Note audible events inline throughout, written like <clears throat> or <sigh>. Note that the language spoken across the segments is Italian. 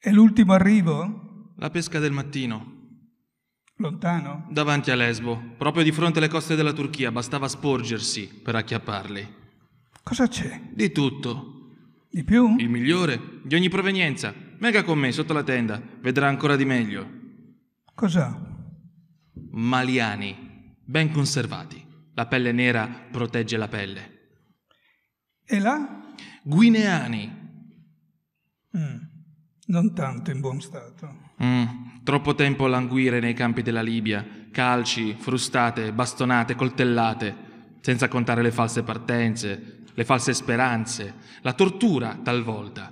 È l'ultimo arrivo? La pesca del mattino. Lontano? Davanti a Lesbo, proprio di fronte alle coste della Turchia, bastava sporgersi per acchiapparli. Cosa c'è? Di tutto. Di più? Il migliore, di ogni provenienza. Venga con me sotto la tenda, vedrà ancora di meglio. Cos'ha? Maliani, ben conservati. La pelle nera protegge la pelle. E là? Guineani. Mm. Non tanto in buon stato. Mm, troppo tempo a languire nei campi della Libia, calci, frustate, bastonate, coltellate, senza contare le false partenze, le false speranze, la tortura talvolta,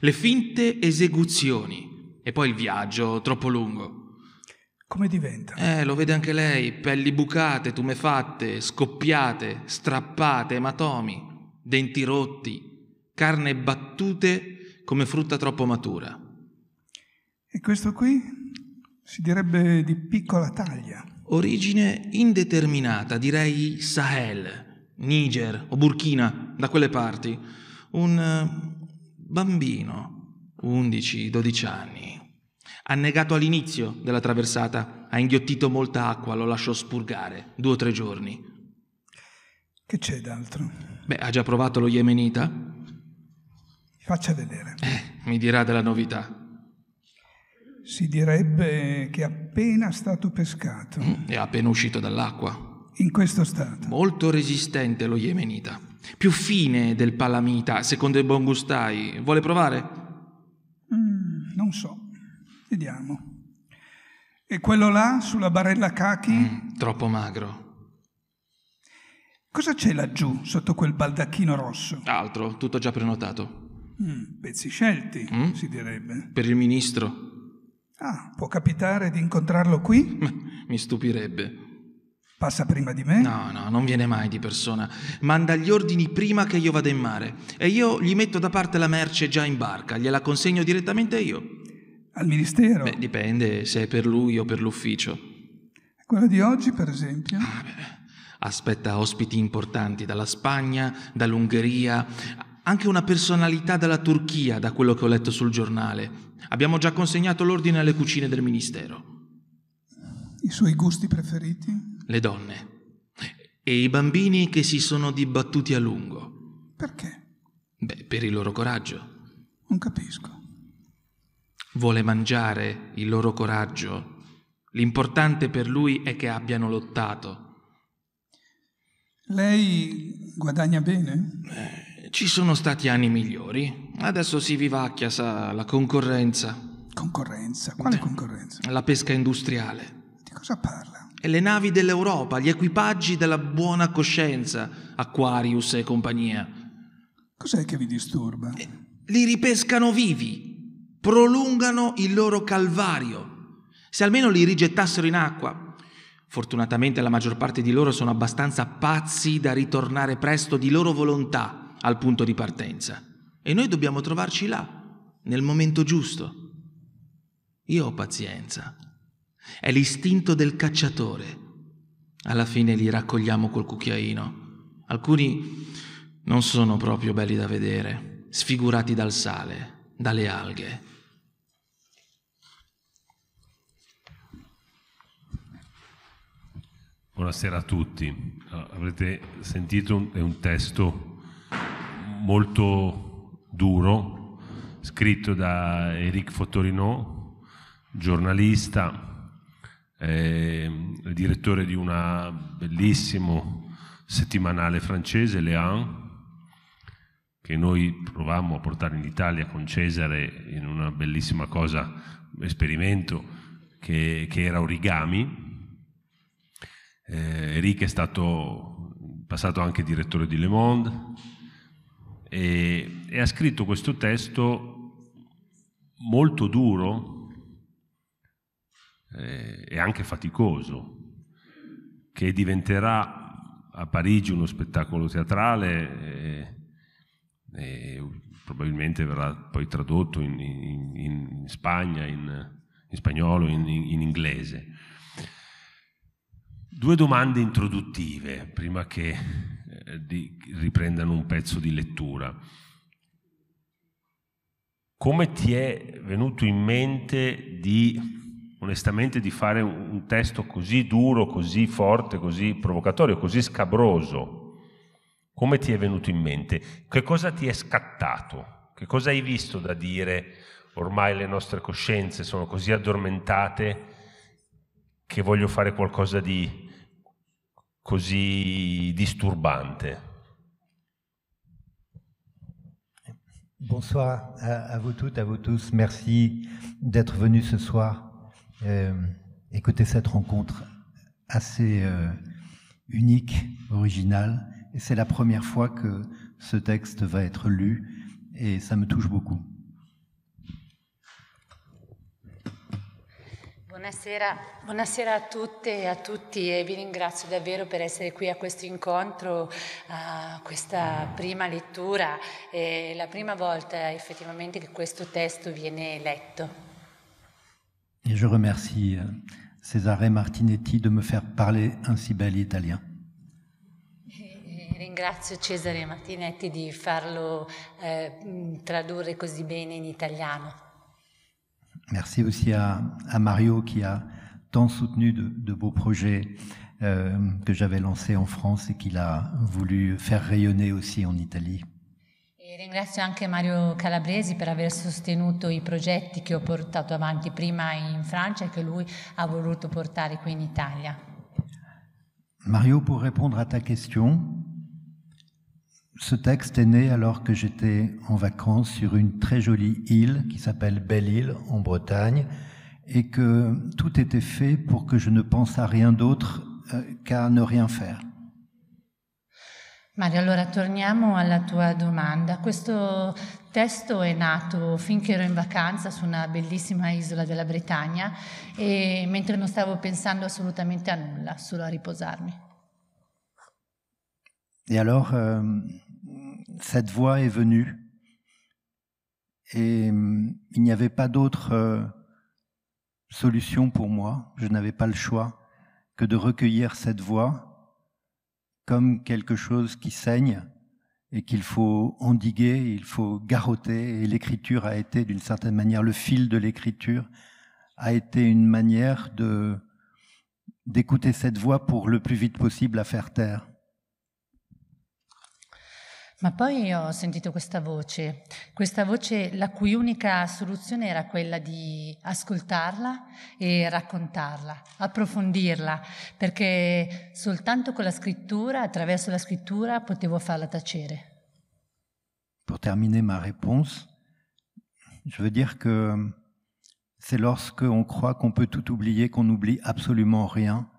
le finte esecuzioni e poi il viaggio troppo lungo. Come diventa? Eh, lo vede anche lei, pelli bucate, tumefatte, scoppiate, strappate, ematomi, denti rotti, carne battute come frutta troppo matura. E questo qui si direbbe di piccola taglia. Origine indeterminata, direi Sahel, Niger o Burkina, da quelle parti. Un eh, bambino, 11-12 anni, annegato all'inizio della traversata, ha inghiottito molta acqua, lo lasciò spurgare due o tre giorni. Che c'è d'altro? Beh, ha già provato lo yemenita? Faccia vedere. Eh, mi dirà della novità. Si direbbe che è appena stato pescato. Mm, è appena uscito dall'acqua. In questo stato. Molto resistente lo yemenita. Più fine del palamita, secondo i bongustai. Vuole provare? Mm, non so. Vediamo. E quello là, sulla barella kaki? Mm, troppo magro. Cosa c'è laggiù, sotto quel baldacchino rosso? Altro, tutto già prenotato. Mm, pezzi scelti, mm? si direbbe. Per il ministro. Ah, può capitare di incontrarlo qui? Mi stupirebbe. Passa prima di me? No, no, non viene mai di persona. Manda gli ordini prima che io vada in mare e io gli metto da parte la merce già in barca, gliela consegno direttamente io. Al ministero? Beh, dipende se è per lui o per l'ufficio. Quella di oggi, per esempio? Ah, beh, aspetta ospiti importanti dalla Spagna, dall'Ungheria, anche una personalità dalla Turchia, da quello che ho letto sul giornale. Abbiamo già consegnato l'ordine alle cucine del Ministero. I suoi gusti preferiti? Le donne. E i bambini che si sono dibattuti a lungo. Perché? Beh, per il loro coraggio. Non capisco. Vuole mangiare il loro coraggio. L'importante per lui è che abbiano lottato. Lei guadagna bene? Eh. Ci sono stati anni migliori, adesso si vivacchia, sa, la concorrenza. Concorrenza? Quale concorrenza? La pesca industriale. Di cosa parla? E le navi dell'Europa, gli equipaggi della buona coscienza, Aquarius e compagnia. Cos'è che vi disturba? Eh, li ripescano vivi, prolungano il loro calvario. Se almeno li rigettassero in acqua, Fortunatamente la maggior parte di loro sono abbastanza pazzi da ritornare presto di loro volontà al punto di partenza e noi dobbiamo trovarci là, nel momento giusto. Io ho pazienza. È l'istinto del cacciatore. Alla fine li raccogliamo col cucchiaino. Alcuni non sono proprio belli da vedere, sfigurati dal sale, dalle alghe. Buonasera a tutti. Avrete sentito un, è un testo molto duro, scritto da Eric Fotorino, giornalista, eh, direttore di un bellissimo settimanale francese, Lean, che noi provammo a portare in Italia con Cesare in una bellissima cosa, esperimento, che, che era origami. Eh, Eric è stato passato anche direttore di Le Monde, e, e ha scritto questo testo molto duro eh, e anche faticoso, che diventerà a Parigi uno spettacolo teatrale e, eh, e probabilmente verrà poi tradotto in, in, in Spagna, in, in spagnolo, in, inglese. Due domande introduttive prima che di, riprendano un pezzo di lettura. Come ti è venuto in mente di, onestamente, di fare un testo così duro, così forte, così provocatorio, così scabroso? Come ti è venuto in mente? Che cosa ti è scattato? Che cosa hai visto da dire ormai le nostre coscienze sono così addormentate che voglio fare qualcosa di così Bonsoir à, vous toutes, à vous tous. Merci d'être venus ce soir euh, écouter cette rencontre assez euh, unique, originale. Et c'est la première fois que ce texte va être lu et ça me touche beaucoup. Buonasera, buonasera, a tutte e a tutti e vi ringrazio davvero per essere qui a questo incontro, a questa prima lettura. È la prima volta effettivamente che questo testo viene letto. E je remercie eh, Cesare Martinetti de me faire parler ainsi bel italien. ringrazio Cesare Martinetti di farlo eh, tradurre così bene in italiano. Merci aussi à, à, Mario qui a tant soutenu de, de beaux projets euh, que j'avais lancés en France et qu'il a voulu faire rayonner aussi en Italie. E ringrazio anche Mario Calabresi per aver sostenuto i progetti che ho portato avanti prima in Francia e che lui ha voluto portare qui in Italia. Mario, pour répondre à ta question, ce texte est né alors que j'étais en vacances sur une très jolie île qui s'appelle Belle-Île en Bretagne et que tout était fait pour que je ne pense à rien d'autre euh, qu'à ne rien faire. Mario, allora torniamo alla tua domanda. Questo testo è nato finché ero in vacanza su una bellissima isola della Bretagna e mentre non stavo pensando assolutamente a nulla, solo a riposarmi. Et alors, ehm, cette voix est venue et hum, il n'y avait pas d'autre euh, solution pour moi. Je n'avais pas le choix que de recueillir cette voix comme quelque chose qui saigne et qu'il faut endiguer, il faut garrotter. Et l'écriture a été, d'une certaine manière, le fil de l'écriture a été une manière de d'écouter cette voix pour le plus vite possible à faire taire. Ma poi ho sentito questa voce, questa voce la cui unica soluzione era quella di ascoltarla e raccontarla, approfondirla, perché soltanto con la scrittura, attraverso la scrittura, potevo farla tacere. Per terminare ma réponse, je veux dire que c'est lorsque on croit qu'on peut tout oublier qu'on n'oublie absolument rien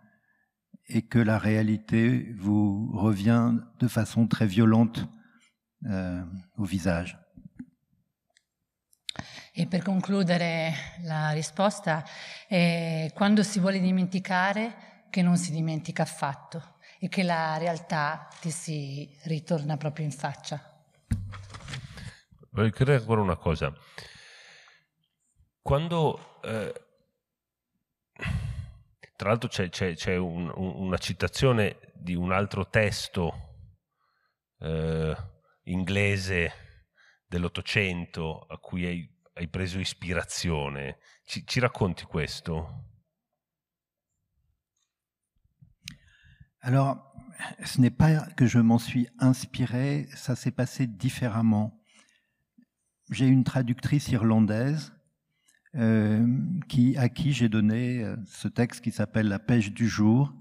et que la réalité vous revient de façon très violente eh, au visage. E per concludere la risposta, eh, quando si vuole dimenticare, che non si dimentica affatto e che la realtà ti si ritorna proprio in faccia. Voglio chiedere ancora una cosa. Quando... Eh, tra l'altro c'è, c'è, c'è un, un, una citazione di un altro testo eh, inglese dell'Ottocento à cui hai, hai, preso ispirazione. Ci, ci racconti questo? Alors, ce n'est pas que je m'en suis inspiré, ça s'est passé différemment. J'ai une traductrice irlandaise euh, qui, à qui j'ai donné euh, ce texte qui s'appelle La pêche du jour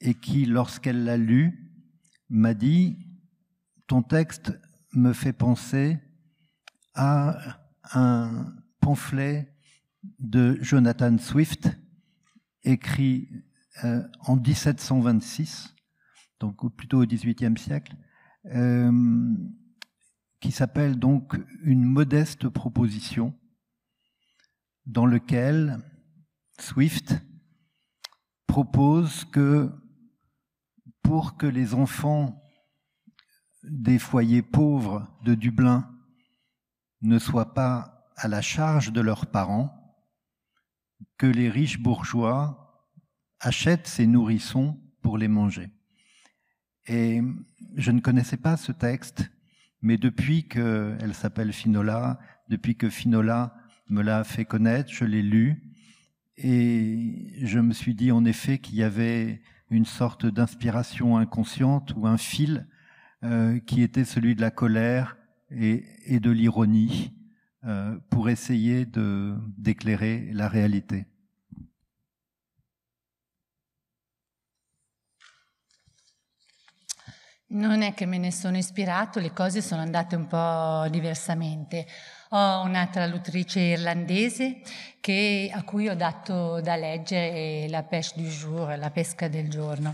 et qui, lorsqu'elle l'a lu, m'a dit ton texte me fait penser à un pamphlet de Jonathan Swift, écrit euh, en 1726, donc plutôt au XVIIIe siècle, euh, qui s'appelle donc Une modeste proposition, dans lequel Swift propose que pour que les enfants des foyers pauvres de Dublin ne soient pas à la charge de leurs parents, que les riches bourgeois achètent ces nourrissons pour les manger. Et je ne connaissais pas ce texte, mais depuis qu'elle s'appelle Finola, depuis que Finola me l'a fait connaître, je l'ai lu, et je me suis dit en effet qu'il y avait une sorte d'inspiration inconsciente ou un fil Euh, qui était celui de la colère et, et de l'ironie euh, pour essayer de, d'éclairer la réalité. Non è che me ne sono ispirato, le cose sono andate un po' diversamente. Ho una traduttrice irlandese che, a cui ho dato da leggere La pêche du jour, la pesca del giorno.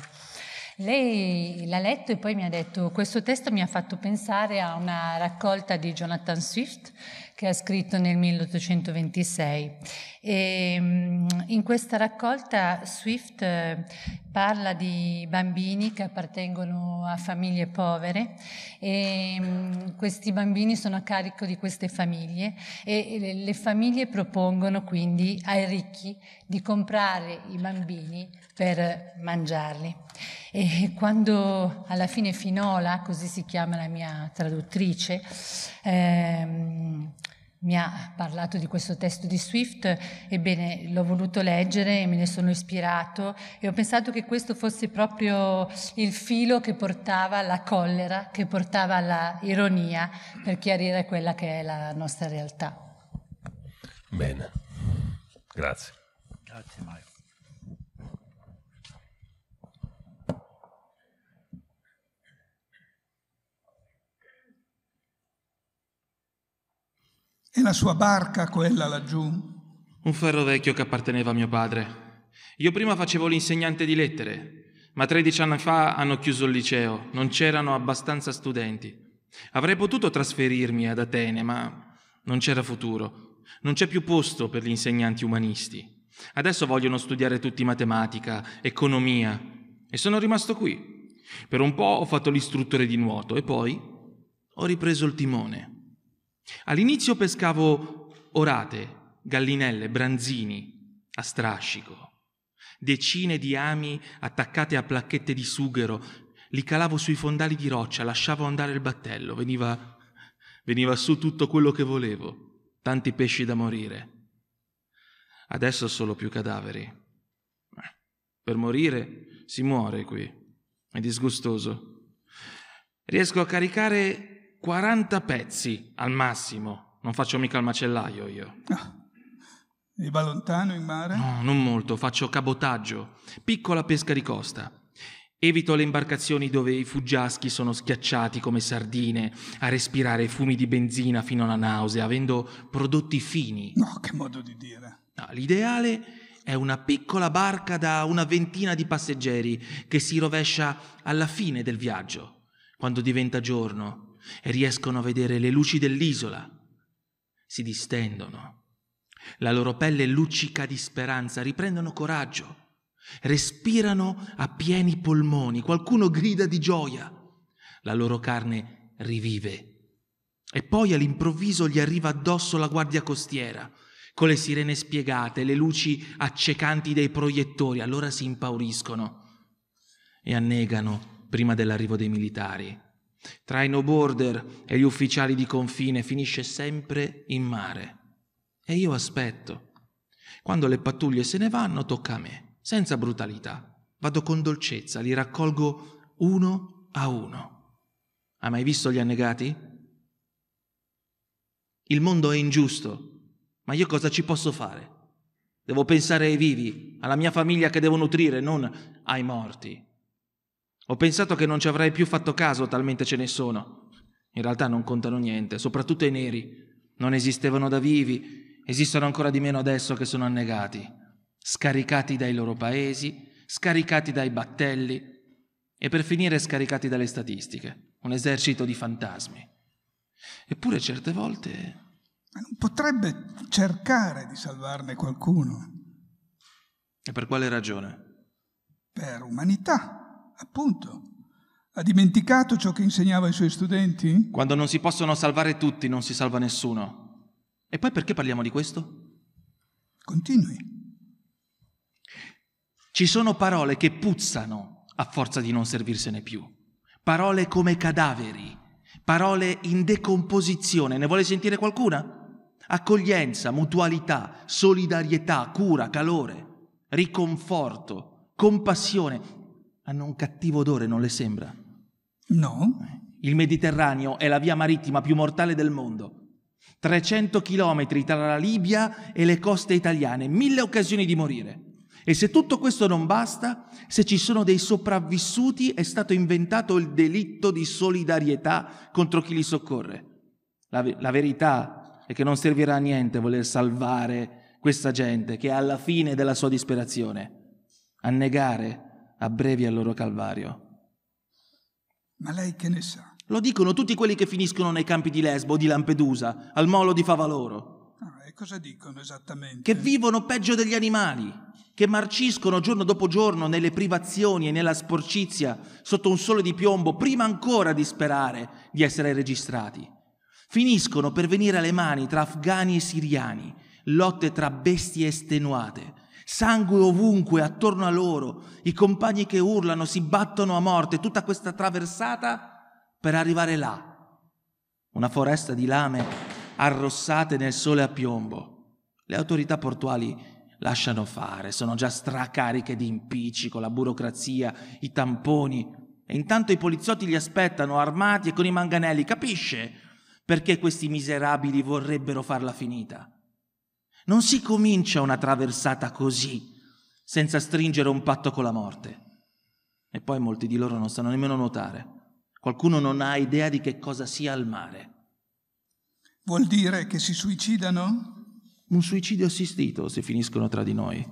Lei l'ha letto e poi mi ha detto questo testo mi ha fatto pensare a una raccolta di Jonathan Swift che ha scritto nel 1826 e ehm, in questa raccolta Swift eh, parla di bambini che appartengono a famiglie povere e ehm, questi bambini sono a carico di queste famiglie e le famiglie propongono quindi ai ricchi di comprare i bambini per mangiarli. E quando alla fine Finola, così si chiama la mia traduttrice, ehm, mi ha parlato di questo testo di Swift, ebbene l'ho voluto leggere e me ne sono ispirato e ho pensato che questo fosse proprio il filo che portava alla collera, che portava alla ironia per chiarire quella che è la nostra realtà. Bene, grazie. Grazie Mario. E la sua barca quella laggiù? Un ferro vecchio che apparteneva a mio padre. Io prima facevo l'insegnante di lettere, ma 13 anni fa hanno chiuso il liceo, non c'erano abbastanza studenti. Avrei potuto trasferirmi ad Atene, ma non c'era futuro. Non c'è più posto per gli insegnanti umanisti. Adesso vogliono studiare tutti matematica, economia e sono rimasto qui. Per un po' ho fatto l'istruttore di nuoto e poi ho ripreso il timone. All'inizio pescavo orate, gallinelle, branzini a strascico, decine di ami attaccate a placchette di sughero, li calavo sui fondali di roccia, lasciavo andare il battello, veniva, veniva su tutto quello che volevo, tanti pesci da morire. Adesso solo più cadaveri. Per morire si muore qui, è disgustoso. Riesco a caricare 40 pezzi al massimo. Non faccio mica il macellaio io. Ah. E va lontano in mare? No, non molto, faccio cabotaggio, piccola pesca di costa. Evito le imbarcazioni dove i fuggiaschi sono schiacciati come sardine a respirare fumi di benzina fino alla nausea, avendo prodotti fini. No, che modo di dire. No, l'ideale è una piccola barca da una ventina di passeggeri che si rovescia alla fine del viaggio, quando diventa giorno e riescono a vedere le luci dell'isola. Si distendono. La loro pelle luccica di speranza, riprendono coraggio, respirano a pieni polmoni, qualcuno grida di gioia, la loro carne rivive. E poi all'improvviso gli arriva addosso la guardia costiera, con le sirene spiegate, le luci accecanti dei proiettori, allora si impauriscono e annegano prima dell'arrivo dei militari tra i no border e gli ufficiali di confine finisce sempre in mare. E io aspetto. Quando le pattuglie se ne vanno, tocca a me, senza brutalità. Vado con dolcezza, li raccolgo uno a uno. Hai mai visto gli annegati? Il mondo è ingiusto, ma io cosa ci posso fare? Devo pensare ai vivi, alla mia famiglia che devo nutrire, non ai morti. Ho pensato che non ci avrei più fatto caso, talmente ce ne sono. In realtà non contano niente, soprattutto i neri. Non esistevano da vivi, esistono ancora di meno adesso che sono annegati, scaricati dai loro paesi, scaricati dai battelli e per finire scaricati dalle statistiche, un esercito di fantasmi. Eppure certe volte... Potrebbe cercare di salvarne qualcuno. E per quale ragione? Per umanità appunto, ha dimenticato ciò che insegnava ai suoi studenti? Quando non si possono salvare tutti, non si salva nessuno. E poi perché parliamo di questo? Continui. Ci sono parole che puzzano a forza di non servirsene più. Parole come cadaveri, parole in decomposizione. Ne vuole sentire qualcuna? Accoglienza, mutualità, solidarietà, cura, calore, riconforto, compassione hanno un cattivo odore, non le sembra? No. Il Mediterraneo è la via marittima più mortale del mondo. 300 chilometri tra la Libia e le coste italiane, mille occasioni di morire. E se tutto questo non basta, se ci sono dei sopravvissuti, è stato inventato il delitto di solidarietà contro chi li soccorre. La, la verità è che non servirà a niente voler salvare questa gente che è alla fine della sua disperazione. Annegare abbrevi al loro calvario. Ma lei che ne sa? Lo dicono tutti quelli che finiscono nei campi di Lesbo o di Lampedusa, al molo di Favaloro. Ah, e cosa dicono esattamente? Che vivono peggio degli animali, che marciscono giorno dopo giorno nelle privazioni e nella sporcizia sotto un sole di piombo, prima ancora di sperare di essere registrati. Finiscono per venire alle mani tra afghani e siriani, lotte tra bestie estenuate, sangue ovunque attorno a loro, i compagni che urlano, si battono a morte, tutta questa traversata per arrivare là, una foresta di lame arrossate nel sole a piombo. Le autorità portuali lasciano fare, sono già stracariche di impicci con la burocrazia, i tamponi, e intanto i poliziotti li aspettano armati e con i manganelli, capisce perché questi miserabili vorrebbero farla finita. Non si comincia una traversata così, senza stringere un patto con la morte. E poi molti di loro non sanno nemmeno nuotare. Qualcuno non ha idea di che cosa sia il mare. Vuol dire che si suicidano? Un suicidio assistito se finiscono tra di noi.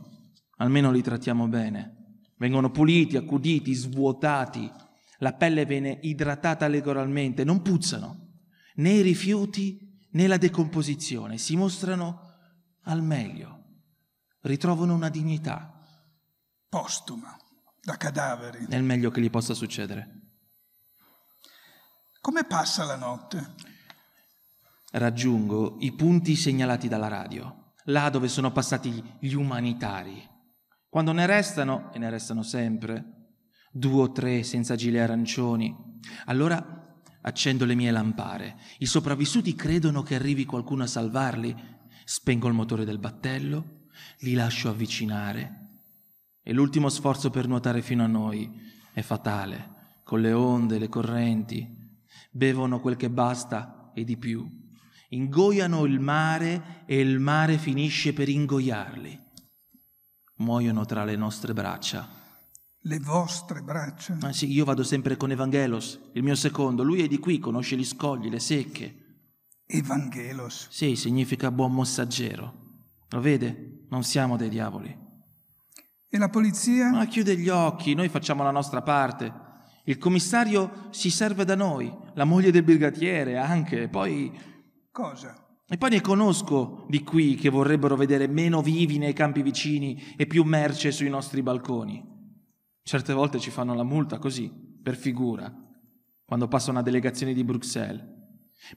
Almeno li trattiamo bene. Vengono puliti, accuditi, svuotati. La pelle viene idratata legoralmente, non puzzano. Né i rifiuti né la decomposizione. Si mostrano al meglio, ritrovano una dignità. Postuma, da cadaveri. Nel meglio che gli possa succedere. Come passa la notte? Raggiungo i punti segnalati dalla radio, là dove sono passati gli umanitari. Quando ne restano, e ne restano sempre, due o tre senza gile arancioni, allora accendo le mie lampare. I sopravvissuti credono che arrivi qualcuno a salvarli, Spengo il motore del battello, li lascio avvicinare e l'ultimo sforzo per nuotare fino a noi è fatale, con le onde, le correnti. Bevono quel che basta e di più. Ingoiano il mare e il mare finisce per ingoiarli. Muoiono tra le nostre braccia. Le vostre braccia? Ah, sì, io vado sempre con Evangelos, il mio secondo. Lui è di qui, conosce gli scogli, le secche. Evangelos. Sì, significa buon messaggero. Lo vede? Non siamo dei diavoli. E la polizia? Ma chiude gli occhi, noi facciamo la nostra parte. Il commissario si serve da noi, la moglie del brigatiere anche, poi... Cosa? E poi ne conosco di qui che vorrebbero vedere meno vivi nei campi vicini e più merce sui nostri balconi. Certe volte ci fanno la multa così, per figura, quando passa una delegazione di Bruxelles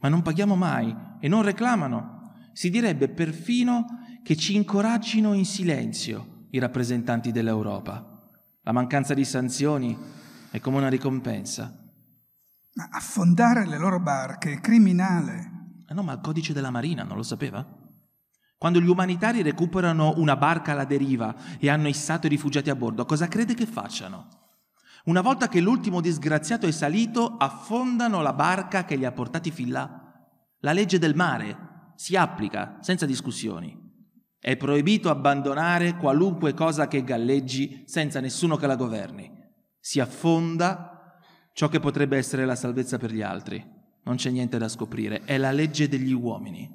ma non paghiamo mai e non reclamano. Si direbbe perfino che ci incoraggino in silenzio i rappresentanti dell'Europa. La mancanza di sanzioni è come una ricompensa. Ma affondare le loro barche è criminale. Eh no, ma il codice della Marina non lo sapeva? Quando gli umanitari recuperano una barca alla deriva e hanno issato i rifugiati a bordo, cosa crede che facciano? Una volta che l'ultimo disgraziato è salito, affondano la barca che li ha portati fin là. La legge del mare si applica senza discussioni. È proibito abbandonare qualunque cosa che galleggi senza nessuno che la governi. Si affonda ciò che potrebbe essere la salvezza per gli altri. Non c'è niente da scoprire, è la legge degli uomini.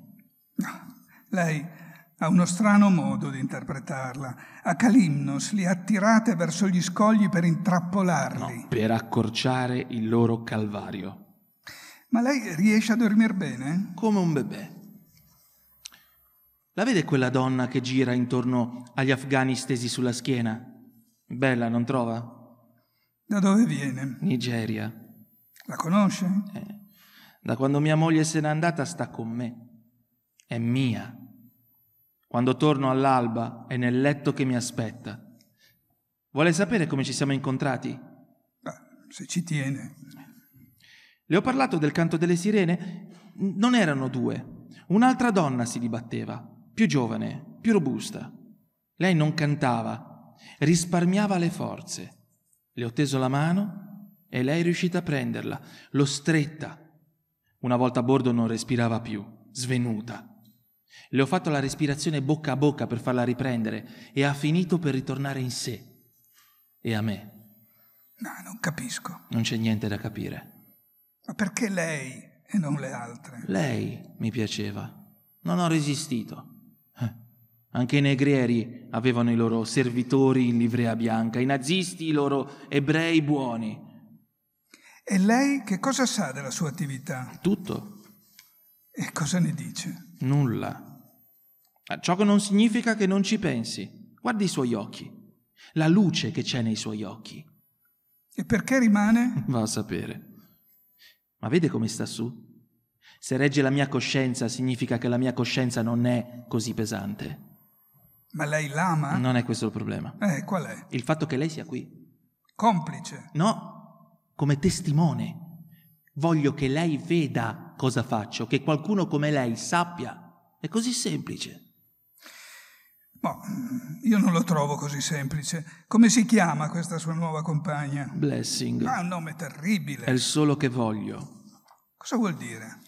Lei ha uno strano modo di interpretarla. A Calimnos li ha attirate verso gli scogli per intrappolarli. No, per accorciare il loro calvario. Ma lei riesce a dormire bene? Come un bebè. La vede quella donna che gira intorno agli afghani stesi sulla schiena? Bella, non trova? Da dove viene? Nigeria. La conosce? Eh. Da quando mia moglie se n'è andata sta con me. È mia. Quando torno all'alba è nel letto che mi aspetta. Vuole sapere come ci siamo incontrati? Beh, ah, Se ci tiene. Le ho parlato del canto delle sirene? Non erano due. Un'altra donna si dibatteva, più giovane, più robusta. Lei non cantava, risparmiava le forze. Le ho teso la mano e lei è riuscita a prenderla. L'ho stretta. Una volta a bordo non respirava più, svenuta. Le ho fatto la respirazione bocca a bocca per farla riprendere e ha finito per ritornare in sé e a me. No, non capisco. Non c'è niente da capire. Ma perché lei e non le altre? Lei mi piaceva. Non ho resistito. Eh, anche i negrieri avevano i loro servitori in livrea bianca, i nazisti i loro ebrei buoni. E lei che cosa sa della sua attività? Tutto. E cosa ne dice? Nulla. Eh, ciò che non significa che non ci pensi. Guardi i suoi occhi, la luce che c'è nei suoi occhi. E perché rimane? <laughs> Va a sapere. Ma vede come sta su? Se regge la mia coscienza significa che la mia coscienza non è così pesante. Ma lei l'ama? Non è questo il problema. Eh, qual è? Il fatto che lei sia qui. Complice? No, come testimone. Voglio che lei veda cosa faccio, che qualcuno come lei sappia. È così semplice. No, boh, io non lo trovo così semplice. Come si chiama questa sua nuova compagna? Blessing. Ha ah, un nome terribile. È il solo che voglio. Cosa vuol dire?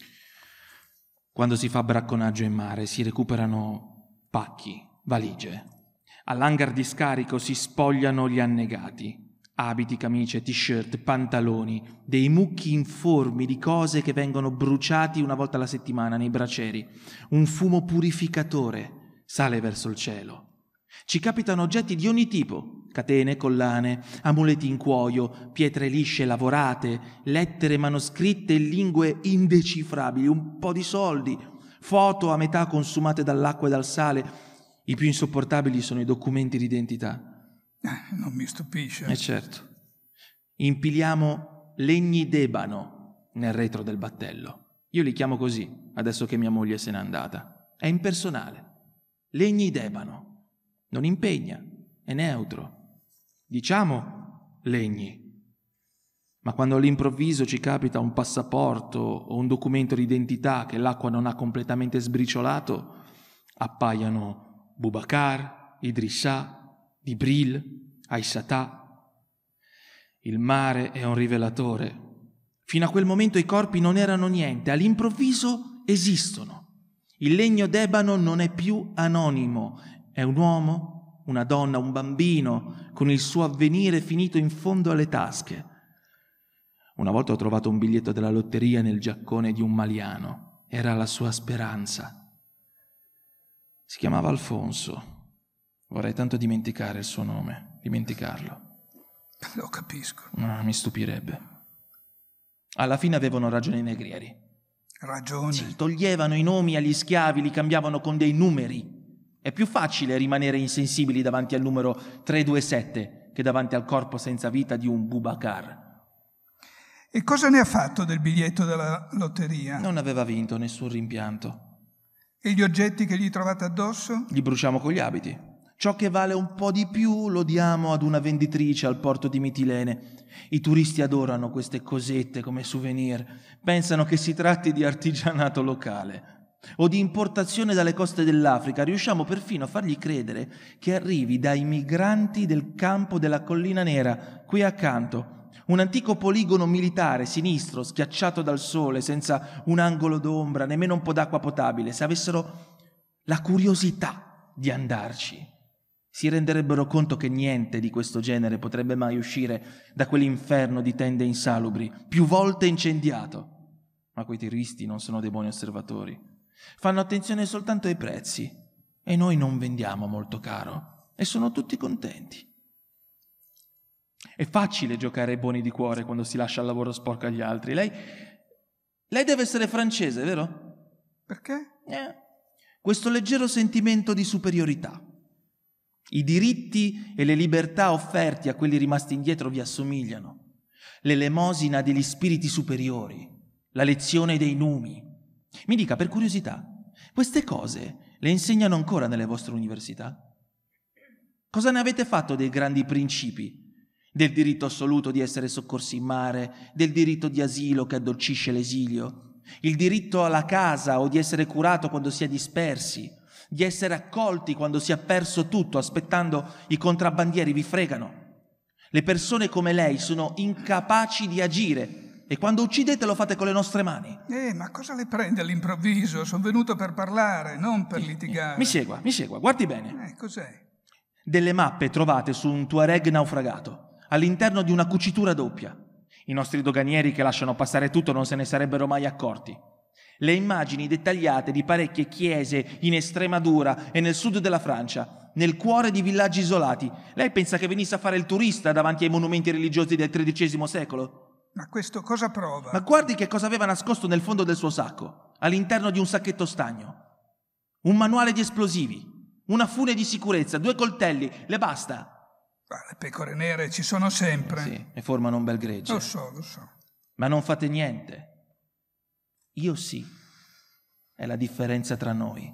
Quando si fa bracconaggio in mare si recuperano pacchi, valigie. All'hangar di scarico si spogliano gli annegati. Abiti, camicie, t-shirt, pantaloni, dei mucchi informi di cose che vengono bruciati una volta alla settimana nei braceri. Un fumo purificatore sale verso il cielo. Ci capitano oggetti di ogni tipo, catene, collane, amuleti in cuoio, pietre lisce lavorate, lettere manoscritte in lingue indecifrabili, un po' di soldi, foto a metà consumate dall'acqua e dal sale. I più insopportabili sono i documenti d'identità. Eh, non mi stupisce. E eh, certo. Impiliamo legni d'ebano nel retro del battello. Io li chiamo così, adesso che mia moglie se n'è andata. È impersonale legni d'ebano, non impegna, è neutro. Diciamo legni. Ma quando all'improvviso ci capita un passaporto o un documento d'identità che l'acqua non ha completamente sbriciolato, appaiono Bubakar, Idrissa, Dibril, Aissatà. Il mare è un rivelatore. Fino a quel momento i corpi non erano niente, all'improvviso esistono. Il legno d'ebano non è più anonimo, è un uomo, una donna, un bambino, con il suo avvenire finito in fondo alle tasche. Una volta ho trovato un biglietto della lotteria nel giaccone di un maliano. Era la sua speranza. Si chiamava Alfonso. Vorrei tanto dimenticare il suo nome, dimenticarlo. Lo capisco. Ma mi stupirebbe. Alla fine avevano ragione i negrieri ragione. Sì, toglievano i nomi agli schiavi, li cambiavano con dei numeri. È più facile rimanere insensibili davanti al numero 327 che davanti al corpo senza vita di un Bubacar. E cosa ne ha fatto del biglietto della lotteria? Non aveva vinto nessun rimpianto. E gli oggetti che gli trovate addosso? Li bruciamo con gli abiti. Ciò che vale un po' di più lo diamo ad una venditrice al porto di Mitilene. I turisti adorano queste cosette come souvenir, pensano che si tratti di artigianato locale o di importazione dalle coste dell'Africa, riusciamo perfino a fargli credere che arrivi dai migranti del campo della Collina Nera, qui accanto, un antico poligono militare sinistro, schiacciato dal sole, senza un angolo d'ombra, nemmeno un po' d'acqua potabile, se avessero la curiosità di andarci si renderebbero conto che niente di questo genere potrebbe mai uscire da quell'inferno di tende insalubri, più volte incendiato. Ma quei terroristi non sono dei buoni osservatori. Fanno attenzione soltanto ai prezzi e noi non vendiamo molto caro e sono tutti contenti. È facile giocare ai buoni di cuore quando si lascia il lavoro sporco agli altri. Lei, lei deve essere francese, vero? Perché? Eh, questo leggero sentimento di superiorità. I diritti e le libertà offerti a quelli rimasti indietro vi assomigliano. L'elemosina degli spiriti superiori, la lezione dei numi. Mi dica per curiosità, queste cose le insegnano ancora nelle vostre università? Cosa ne avete fatto dei grandi principi? Del diritto assoluto di essere soccorsi in mare, del diritto di asilo che addolcisce l'esilio, il diritto alla casa o di essere curato quando si è dispersi, di essere accolti quando si è perso tutto, aspettando i contrabbandieri, vi fregano. Le persone come lei sono incapaci di agire e quando uccidete lo fate con le nostre mani. Eh, ma cosa le prende all'improvviso? Sono venuto per parlare, non per eh, eh litigare. Eh, mi segua, mi segua, guardi bene. Eh, cos'è? Delle mappe trovate su un Tuareg naufragato, all'interno di una cucitura doppia. I nostri doganieri che lasciano passare tutto non se ne sarebbero mai accorti le immagini dettagliate di parecchie chiese in Estremadura e nel sud della Francia, nel cuore di villaggi isolati. Lei pensa che venisse a fare il turista davanti ai monumenti religiosi del XIII secolo? Ma questo cosa prova? Ma guardi che cosa aveva nascosto nel fondo del suo sacco, all'interno di un sacchetto stagno. Un manuale di esplosivi, una fune di sicurezza, due coltelli, le basta. Ma le pecore nere ci sono sempre. Sì, e formano un bel greggio. Lo so, lo so. Ma non fate niente. Io sì, è la differenza tra noi.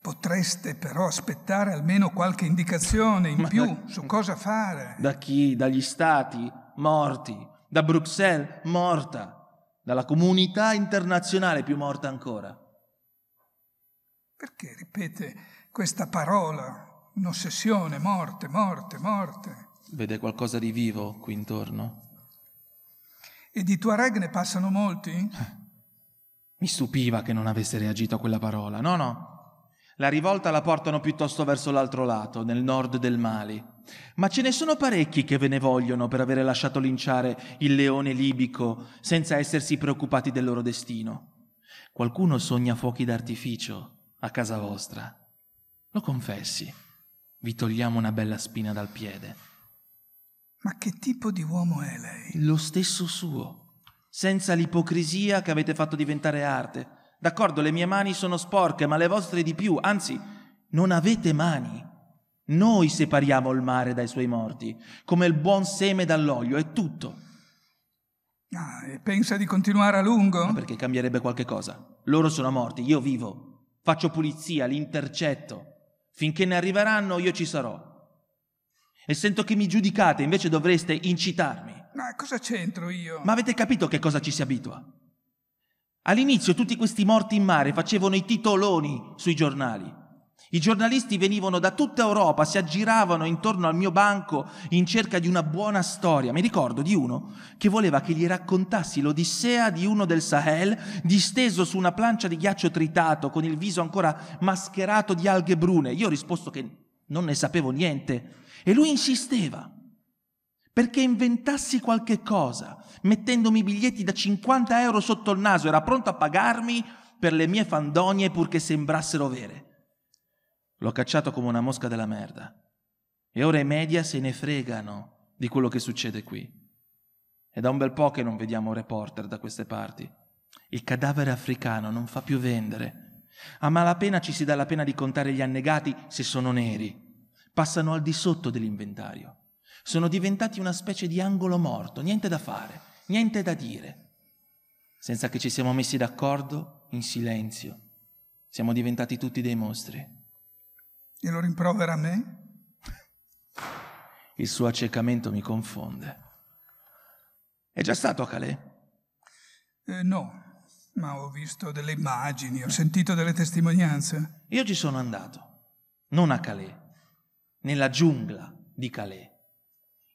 Potreste però aspettare almeno qualche indicazione in Ma più da, su cosa fare. Da chi? Dagli stati? Morti. Da Bruxelles? Morta. Dalla comunità internazionale più morta ancora. Perché ripete questa parola, un'ossessione, morte, morte, morte? Vede qualcosa di vivo qui intorno? E di Tuareg ne passano molti? Eh. Mi stupiva che non avesse reagito a quella parola, no, no. La rivolta la portano piuttosto verso l'altro lato, nel nord del Mali. Ma ce ne sono parecchi che ve ne vogliono per aver lasciato linciare il leone libico senza essersi preoccupati del loro destino. Qualcuno sogna fuochi d'artificio a casa vostra. Lo confessi, vi togliamo una bella spina dal piede. Ma che tipo di uomo è lei? Lo stesso suo senza l'ipocrisia che avete fatto diventare arte. D'accordo, le mie mani sono sporche, ma le vostre di più, anzi, non avete mani. Noi separiamo il mare dai suoi morti, come il buon seme dall'olio, è tutto. Ah, e pensa di continuare a lungo? Ma perché cambierebbe qualche cosa. Loro sono morti, io vivo. Faccio pulizia, li intercetto. Finché ne arriveranno io ci sarò. E sento che mi giudicate, invece dovreste incitarmi. Ma cosa c'entro io? Ma avete capito che cosa ci si abitua? All'inizio tutti questi morti in mare facevano i titoloni sui giornali. I giornalisti venivano da tutta Europa, si aggiravano intorno al mio banco in cerca di una buona storia. Mi ricordo di uno che voleva che gli raccontassi l'odissea di uno del Sahel disteso su una plancia di ghiaccio tritato con il viso ancora mascherato di alghe brune. Io ho risposto che non ne sapevo niente e lui insisteva perché inventassi qualche cosa, mettendomi biglietti da 50 euro sotto il naso, era pronto a pagarmi per le mie fandonie purché sembrassero vere. L'ho cacciato come una mosca della merda. E ora i media se ne fregano di quello che succede qui. È da un bel po' che non vediamo reporter da queste parti. Il cadavere africano non fa più vendere. A malapena ci si dà la pena di contare gli annegati se sono neri. Passano al di sotto dell'inventario sono diventati una specie di angolo morto, niente da fare, niente da dire. Senza che ci siamo messi d'accordo, in silenzio, siamo diventati tutti dei mostri. E lo rimprovera a me? Il suo accecamento mi confonde. È già stato a Calais? Eh, no, ma ho visto delle immagini, ho sentito delle testimonianze. Io ci sono andato, non a Calais, nella giungla di Calais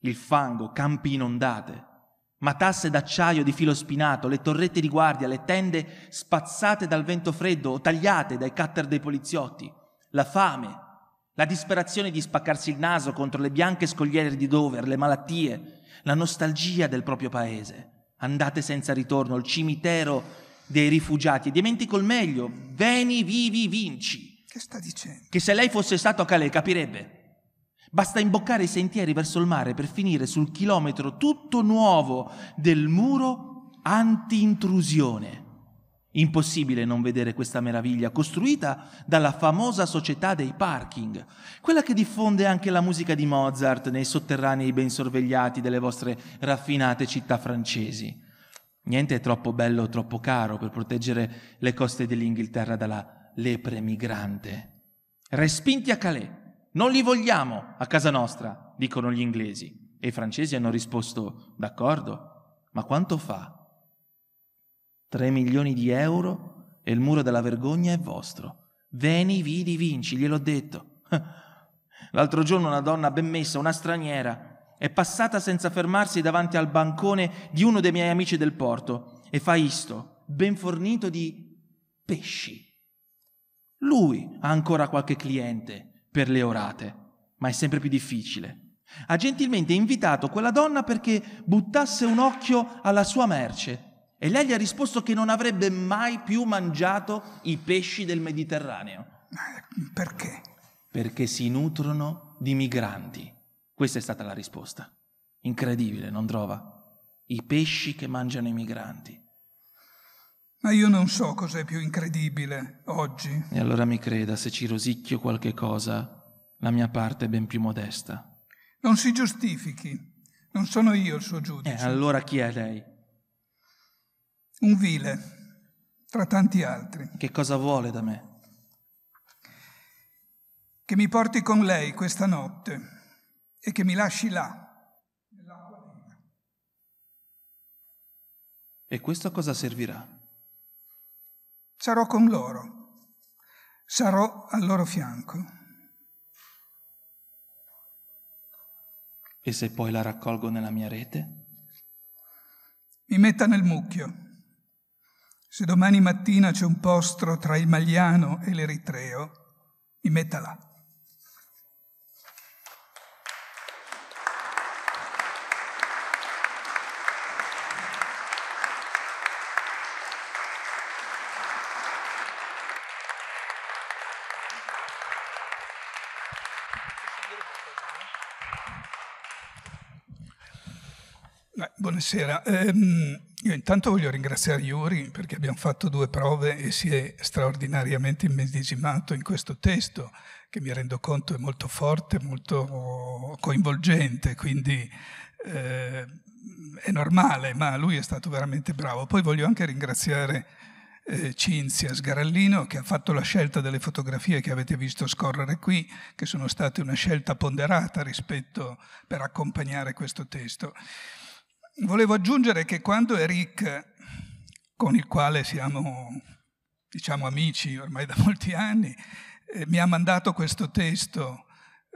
il fango, campi inondate, matasse d'acciaio di filo spinato, le torrette di guardia, le tende spazzate dal vento freddo o tagliate dai cutter dei poliziotti, la fame, la disperazione di spaccarsi il naso contro le bianche scogliere di Dover, le malattie, la nostalgia del proprio paese, andate senza ritorno, il cimitero dei rifugiati, diamenti col meglio, veni, vivi, vinci. Che sta dicendo? Che se lei fosse stato a Calais capirebbe. Basta imboccare i sentieri verso il mare per finire sul chilometro tutto nuovo del muro anti-intrusione. Impossibile non vedere questa meraviglia costruita dalla famosa società dei parking, quella che diffonde anche la musica di Mozart nei sotterranei ben sorvegliati delle vostre raffinate città francesi. Niente è troppo bello o troppo caro per proteggere le coste dell'Inghilterra dalla lepre migrante. Respinti a Calais, non li vogliamo a casa nostra, dicono gli inglesi. E i francesi hanno risposto, d'accordo, ma quanto fa? 3 milioni di euro e il muro della vergogna è vostro. Veni, vidi, vinci, gliel'ho detto. <laughs> L'altro giorno una donna ben messa, una straniera, è passata senza fermarsi davanti al bancone di uno dei miei amici del porto e fa isto, ben fornito di pesci. Lui ha ancora qualche cliente per le orate, ma è sempre più difficile. Ha gentilmente invitato quella donna perché buttasse un occhio alla sua merce e lei gli ha risposto che non avrebbe mai più mangiato i pesci del Mediterraneo. Perché? Perché si nutrono di migranti. Questa è stata la risposta. Incredibile, non trova? I pesci che mangiano i migranti. Ma io non so cos'è più incredibile oggi. E allora mi creda, se ci rosicchio qualche cosa, la mia parte è ben più modesta. Non si giustifichi. Non sono io il suo giudice. E eh, allora chi è lei? Un vile, tra tanti altri. Che cosa vuole da me? Che mi porti con lei questa notte e che mi lasci là. E questo a cosa servirà? sarò con loro, sarò al loro fianco. E se poi la raccolgo nella mia rete? Mi metta nel mucchio. Se domani mattina c'è un postro tra il Magliano e l'Eritreo, mi metta là. buonasera. Um, io intanto voglio ringraziare Iuri perché abbiamo fatto due prove e si è straordinariamente immedesimato in questo testo che mi rendo conto è molto forte, molto coinvolgente, quindi eh, è normale, ma lui è stato veramente bravo. Poi voglio anche ringraziare eh, Cinzia Sgarallino che ha fatto la scelta delle fotografie che avete visto scorrere qui, che sono state una scelta ponderata rispetto per accompagnare questo testo. Volevo aggiungere che quando Eric, con il quale siamo diciamo amici ormai da molti anni, eh, mi ha mandato questo testo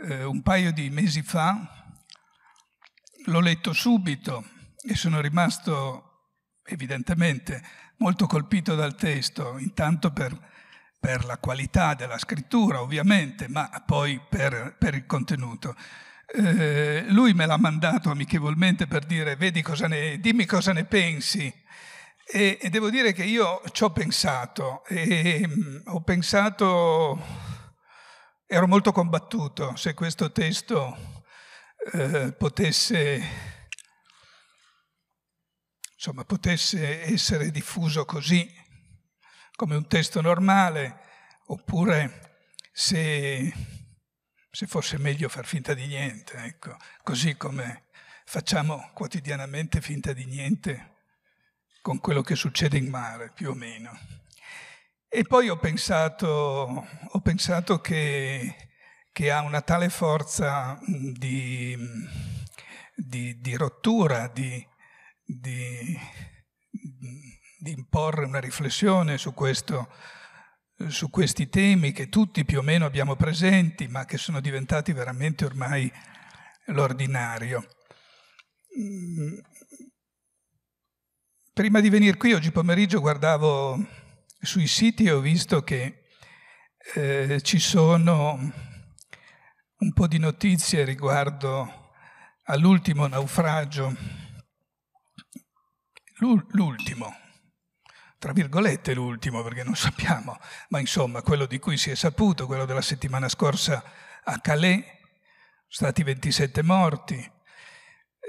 eh, un paio di mesi fa, l'ho letto subito e sono rimasto evidentemente molto colpito dal testo, intanto per, per la qualità della scrittura ovviamente, ma poi per, per il contenuto eh, lui me l'ha mandato amichevolmente per dire vedi cosa ne, dimmi cosa ne pensi. E, e devo dire che io ci ho pensato e mh, mm, ho pensato, ero molto combattuto se questo testo eh, potesse insomma, potesse essere diffuso così, come un testo normale, oppure se se fosse meglio far finta di niente, ecco, così come facciamo quotidianamente finta di niente con quello che succede in mare, più o meno. E poi ho pensato, ho pensato che, che, ha una tale forza di, di, di rottura, di, di, imporre una riflessione su questo, eh, su questi temi che tutti più o meno abbiamo presenti, ma che sono diventati veramente ormai l'ordinario. Mm. Prima di venire qui, oggi pomeriggio, guardavo sui siti e ho visto che eh, ci sono un po' di notizie riguardo all'ultimo naufragio, l'ultimo, tra virgolette l'ultimo perché non sappiamo, ma insomma quello di cui si è saputo, quello della settimana scorsa a Calais, stati 27 morti,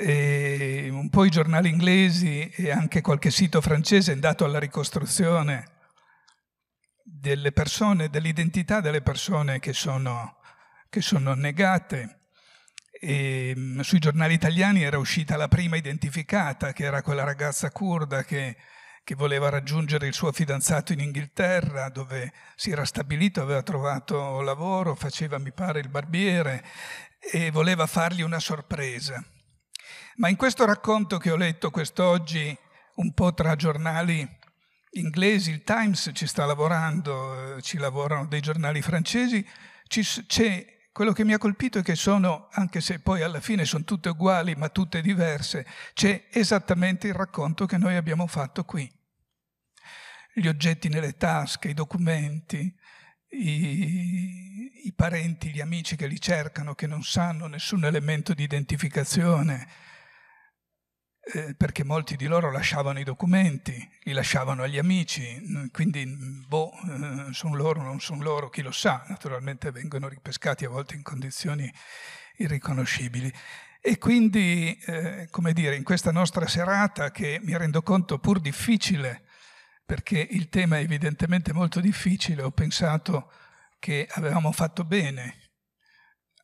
e un po' i giornali inglesi e anche qualche sito francese è andato alla ricostruzione delle persone, dell'identità delle persone che sono, che sono negate. E, mm, sui giornali italiani era uscita la prima identificata, che era quella ragazza kurda che che voleva raggiungere il suo fidanzato in Inghilterra, dove si era stabilito, aveva trovato lavoro, faceva, mi pare, il barbiere e voleva fargli una sorpresa. Ma in questo racconto che ho letto quest'oggi, un po' tra giornali inglesi, il Times ci sta lavorando, eh, ci lavorano dei giornali francesi, c'è quello che mi ha colpito è che sono, anche se poi alla fine sono tutte uguali, ma tutte diverse, c'è esattamente il racconto che noi abbiamo fatto qui gli oggetti nelle tasche, i documenti, i, i, parenti, gli amici che li cercano, che non sanno nessun elemento di identificazione, eh, perché molti di loro lasciavano i documenti, li lasciavano agli amici, mm, quindi mm, boh, eh, sono loro, non sono loro, chi lo sa, naturalmente vengono ripescati a volte in condizioni irriconoscibili. E quindi, eh, come dire, in questa nostra serata che mi rendo conto pur difficile, perché il tema è evidentemente molto difficile, ho pensato che avevamo fatto bene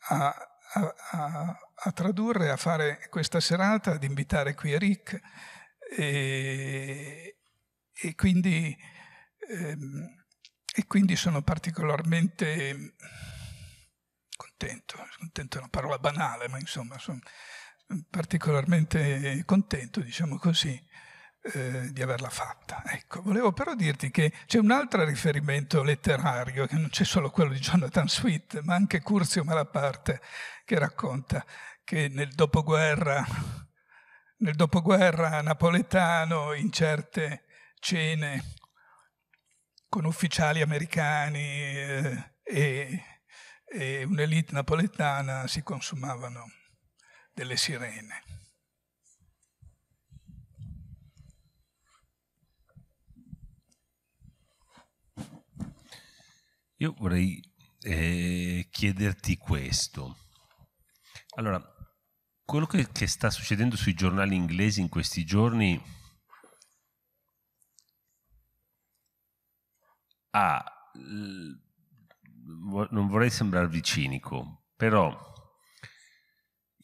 a, a, a, a tradurre, a fare questa serata, ad invitare qui Eric e, e, quindi, ehm, e quindi sono particolarmente contento, contento è una parola banale, ma insomma sono particolarmente contento, diciamo così, eh, di averla fatta. Ecco, volevo però dirti che c'è un altro riferimento letterario, che non c'è solo quello di Jonathan Sweet, ma anche Curzio Malaparte, che racconta che nel dopoguerra, nel dopoguerra napoletano, in certe cene con ufficiali americani eh, e, e un'elite napoletana si consumavano delle sirene. Io vorrei eh, chiederti questo. Allora, quello che, che sta succedendo sui giornali inglesi in questi giorni ha non vorrei sembrarvi cinico, però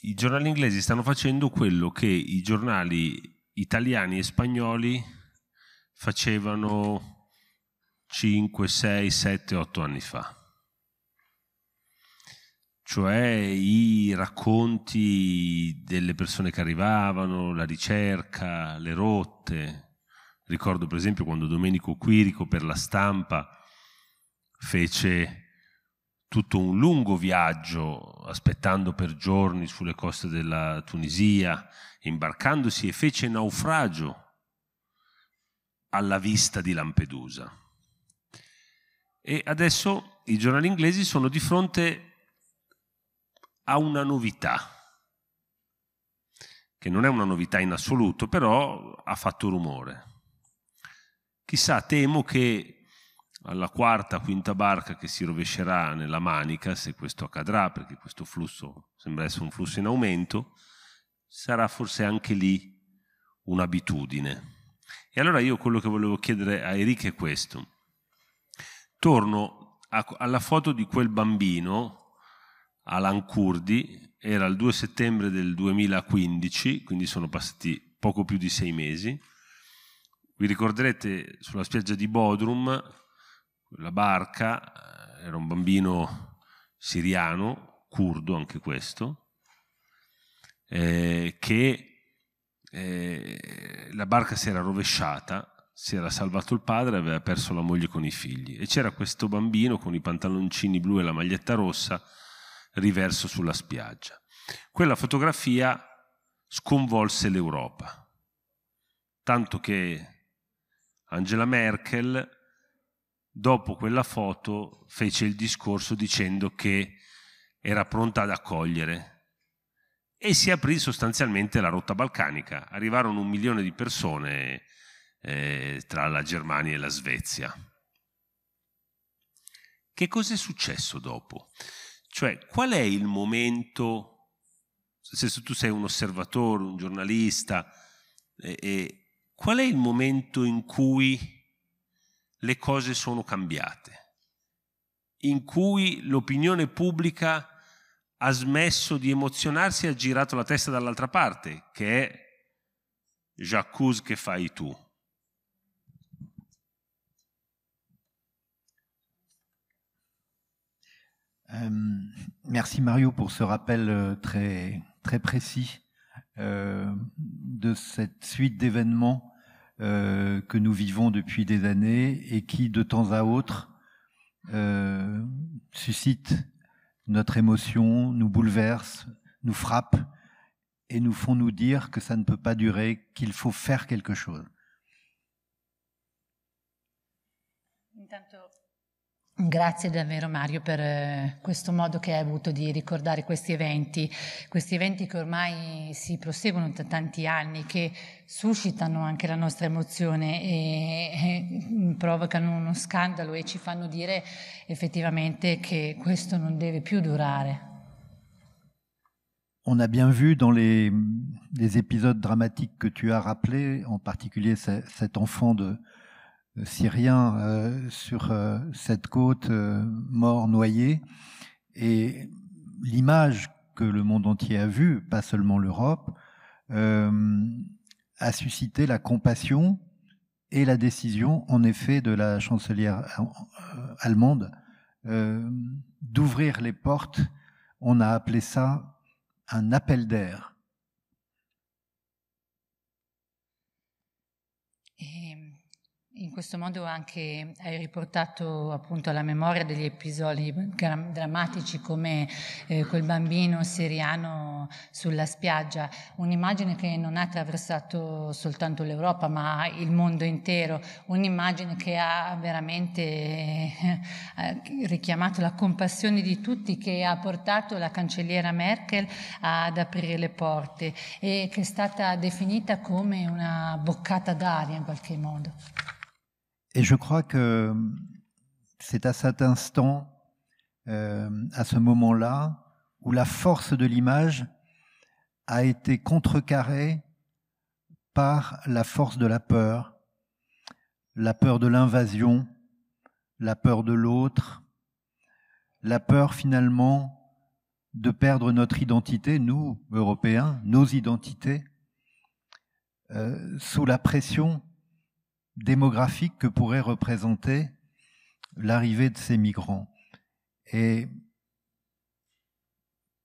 i giornali inglesi stanno facendo quello che i giornali italiani e spagnoli facevano 5, 6, 7, 8 anni fa. Cioè i racconti delle persone che arrivavano, la ricerca, le rotte. Ricordo per esempio quando Domenico Quirico per la stampa fece tutto un lungo viaggio aspettando per giorni sulle coste della Tunisia, imbarcandosi e fece naufragio alla vista di Lampedusa e adesso i giornali inglesi sono di fronte a una novità, che non è una novità in assoluto, però ha fatto rumore. Chissà, temo che alla quarta, quinta barca che si rovescerà nella manica, se questo accadrà, perché questo flusso sembra essere un flusso in aumento, sarà forse anche lì un'abitudine. E allora io quello che volevo chiedere a Eric è questo torno a, alla foto di quel bambino, Alan Kurdi, era il 2 settembre del 2015, quindi sono passati poco più di sei mesi. Vi ricorderete sulla spiaggia di Bodrum, la barca, eh, era un bambino siriano, curdo anche questo, eh, che eh, la barca si era rovesciata si era salvato il padre e aveva perso la moglie con i figli e c'era questo bambino con i pantaloncini blu e la maglietta rossa riverso sulla spiaggia. Quella fotografia sconvolse l'Europa, tanto che Angela Merkel dopo quella foto fece il discorso dicendo che era pronta ad accogliere e si aprì sostanzialmente la rotta balcanica. Arrivarono un milione di persone eh, tra la Germania e la Svezia. Che cosa è successo dopo? Cioè, qual è il momento, se tu sei un osservatore, un giornalista, eh, eh, qual è il momento in cui le cose sono cambiate? In cui l'opinione pubblica ha smesso di emozionarsi e ha girato la testa dall'altra parte, che è Jacques che fai tu? Euh, merci Mario pour ce rappel euh, très, très précis euh, de cette suite d'événements que nous vivons depuis des années et qui de temps à autre suscite notre émotion, nous bouleverse, nous frappe et nous font nous dire que ça ne peut pas durer, qu'il faut faire quelque chose. Intanto Grazie davvero Mario per eh, questo modo che hai avuto di ricordare questi eventi, questi eventi che ormai si proseguono da tanti anni, che suscitano anche la nostra emozione e, e eh, provocano uno scandalo e ci fanno dire effettivamente che questo non deve più durare. On a bien vu dans les, les épisodes dramatiques que tu as rappelé, en particulier cet enfant de, syriens euh, sur euh, cette côte euh, mort noyé et l'image que le monde entier a vue, pas seulement l'Europe, a suscité la compassion et la décision, en effet, de la chancelière allemande d'ouvrir les portes. On a appelé ça un appel d'air. Et in questo modo anche hai riportato appunto alla memoria degli episodi drammatici come eh, quel bambino siriano sulla spiaggia, un'immagine che non ha attraversato soltanto l'Europa ma il mondo intero, un'immagine che ha veramente eh, eh, richiamato la compassione di tutti, che ha portato la cancelliera Merkel ad aprire le porte e che è stata definita come una boccata d'aria in qualche modo. Et je crois que hum, c'est à cet instant, euh, à ce moment-là, où la force de l'image a été contrecarrée par la force de la peur, la peur de l'invasion, la peur de l'autre, la peur finalement de perdre notre identité, nous, Européens, nos identités, euh, sous la pression démographique que pourrait représenter l'arrivée de ces migrants. Et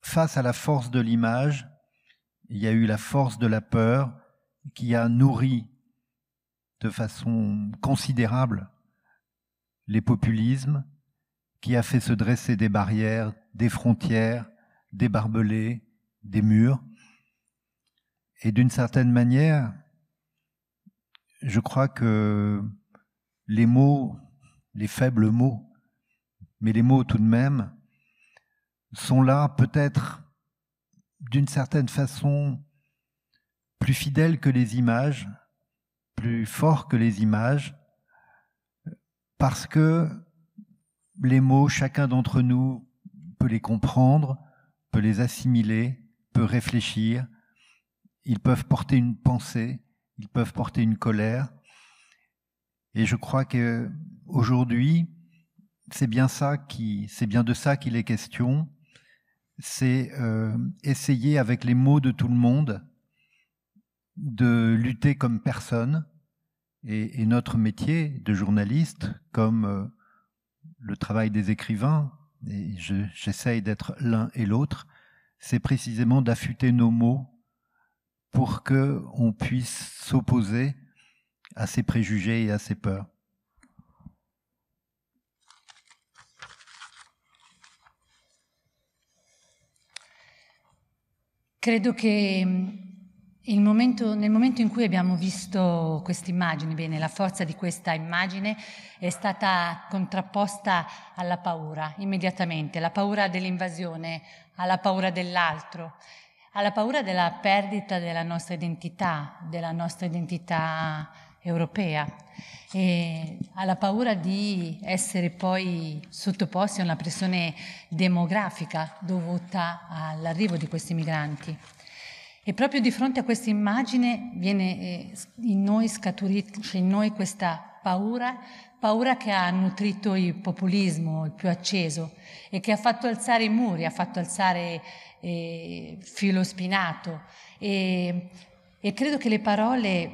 face à la force de l'image, il y a eu la force de la peur qui a nourri de façon considérable les populismes, qui a fait se dresser des barrières, des frontières, des barbelés, des murs. Et d'une certaine manière, je crois que les mots, les faibles mots, mais les mots tout de même, sont là peut-être d'une certaine façon plus fidèles que les images, plus forts que les images, parce que les mots, chacun d'entre nous peut les comprendre, peut les assimiler, peut réfléchir, ils peuvent porter une pensée, ils peuvent porter une colère. Et je crois que aujourd'hui, c'est bien ça qui, c'est bien de ça qu'il est question. C'est euh, essayer avec les mots de tout le monde de lutter comme personne. Et, notre métier de journaliste, comme euh, le travail des écrivains, et j'essaye d'être l'un et l'autre, c'est précisément d'affûter nos mots pour que on puisse s'opposer à ses préjugés et à ses peurs. Credo che mm, Momento, nel momento in cui abbiamo visto questa immagine, bene, la forza di questa immagine è stata contrapposta alla paura immediatamente, la paura dell'invasione, alla paura dell'altro alla paura della perdita della nostra identità, della nostra identità europea, e alla paura di essere poi sottoposti a una pressione demografica dovuta all'arrivo di questi migranti. E proprio di fronte a questa immagine viene eh, in noi scaturisce in noi questa paura, paura che ha nutrito il populismo il più acceso e che ha fatto alzare i muri, ha fatto alzare eh, filo spinato e, e, credo che le parole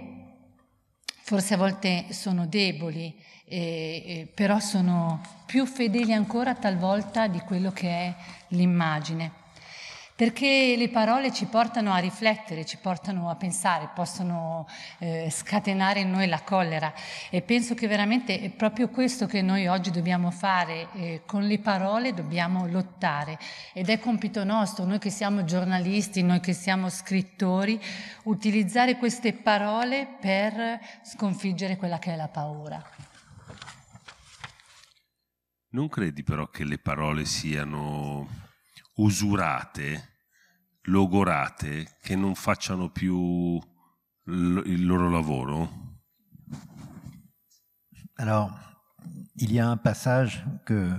forse a volte sono deboli, eh, però sono più fedeli ancora talvolta di quello che è l'immagine perché le parole ci portano a riflettere, ci portano a pensare, possono eh, scatenare in noi la collera e penso che veramente è proprio questo che noi oggi dobbiamo fare, eh, con le parole dobbiamo lottare ed è compito nostro, noi che siamo giornalisti, noi che siamo scrittori, utilizzare queste parole per sconfiggere quella che è la paura. Non credi però che le parole siano usurate logorate qui non facciano più il loro lavoro Alors, il y a un passage que,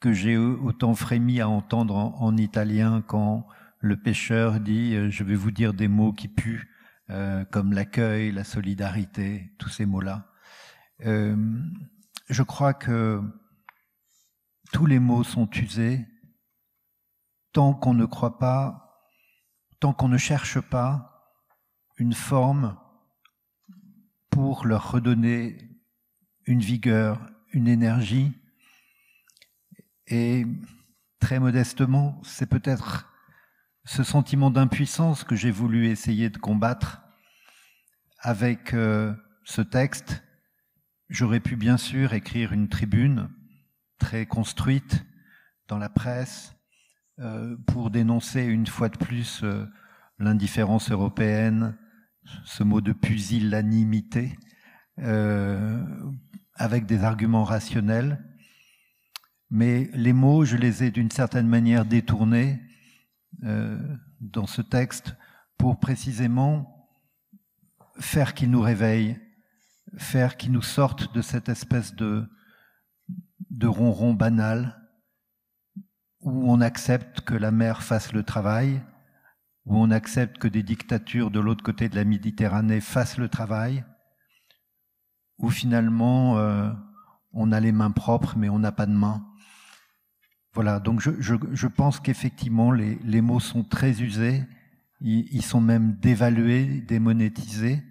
que j'ai autant frémi à entendre en, italien quand le pêcheur dit euh, Je vais vous dire des mots qui puent, euh, comme l'accueil, la solidarité, tous ces mots-là. Euh, je crois que tous les mots sont usés tant qu'on ne croit pas tant qu'on ne cherche pas une forme pour leur redonner une vigueur, une énergie. Et très modestement, c'est peut-être ce sentiment d'impuissance que j'ai voulu essayer de combattre avec euh, ce texte. J'aurais pu bien sûr écrire une tribune très construite dans la presse, euh, pour dénoncer une fois de plus euh, l'indifférence européenne, ce mot de pusillanimité, euh, avec des arguments rationnels. Mais les mots, je les ai d'une certaine manière détournés dans ce texte pour précisément faire qu'ils nous réveillent, faire qu'ils nous sortent de cette espèce de, de ronron banal où on accepte que la mer fasse le travail, où on accepte que des dictatures de l'autre côté de la Méditerranée fassent le travail, où finalement euh, on a les mains propres mais on n'a pas de mains. Voilà, donc je, je, je pense qu'effectivement les, les, mots sont très usés, ils, ils sont même dévalués, démonétisés,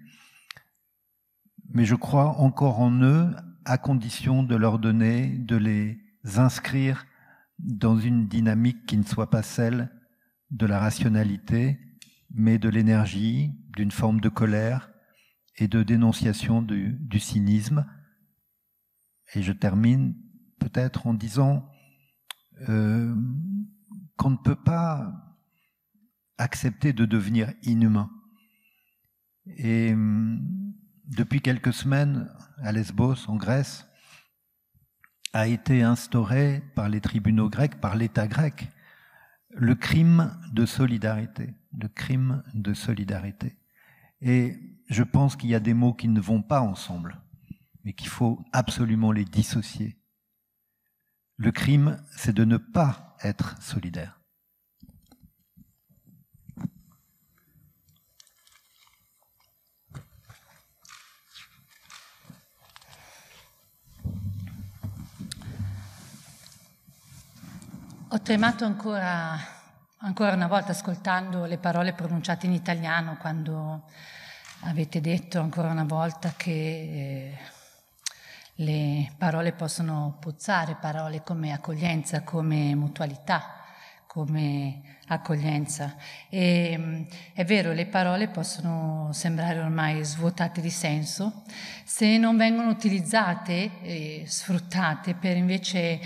mais je crois encore en eux à condition de leur donner, de les inscrire dans une dynamique qui ne soit pas celle de la rationalité, mais de l'énergie, d'une forme de colère et de dénonciation du, cynisme. Et je termine peut-être en disant euh, qu'on ne peut pas accepter de devenir inhumain. Et euh, depuis quelques semaines, à Lesbos, en Grèce, a été instauré par les tribunaux grecs, par l'État grec, le crime de solidarité, le crime de solidarité. Et je pense qu'il y a des mots qui ne vont pas ensemble, mais qu'il faut absolument les dissocier. Le crime, c'est de ne pas être solidaire. Ho tremato ancora, ancora una volta ascoltando le parole pronunciate in italiano quando avete detto ancora una volta che eh, le parole possono puzzare, parole come accoglienza, come mutualità, come accoglienza. E, mm, è vero, le parole possono sembrare ormai svuotate di senso se non vengono utilizzate e sfruttate per invece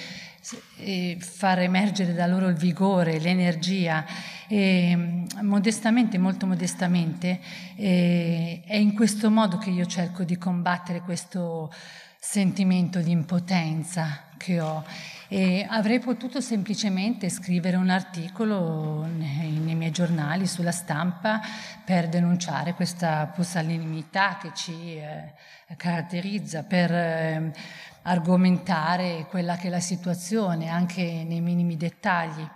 e far emergere da loro il vigore, l'energia. E, mm, modestamente, molto modestamente, e, è in questo modo che io cerco di combattere questo sentimento di impotenza che ho. E avrei potuto semplicemente scrivere un articolo nei, nei, miei giornali, sulla stampa, per denunciare questa pusillanimita che ci eh, caratterizza, per... Eh, argomentare quella che è la situazione, anche nei minimi dettagli.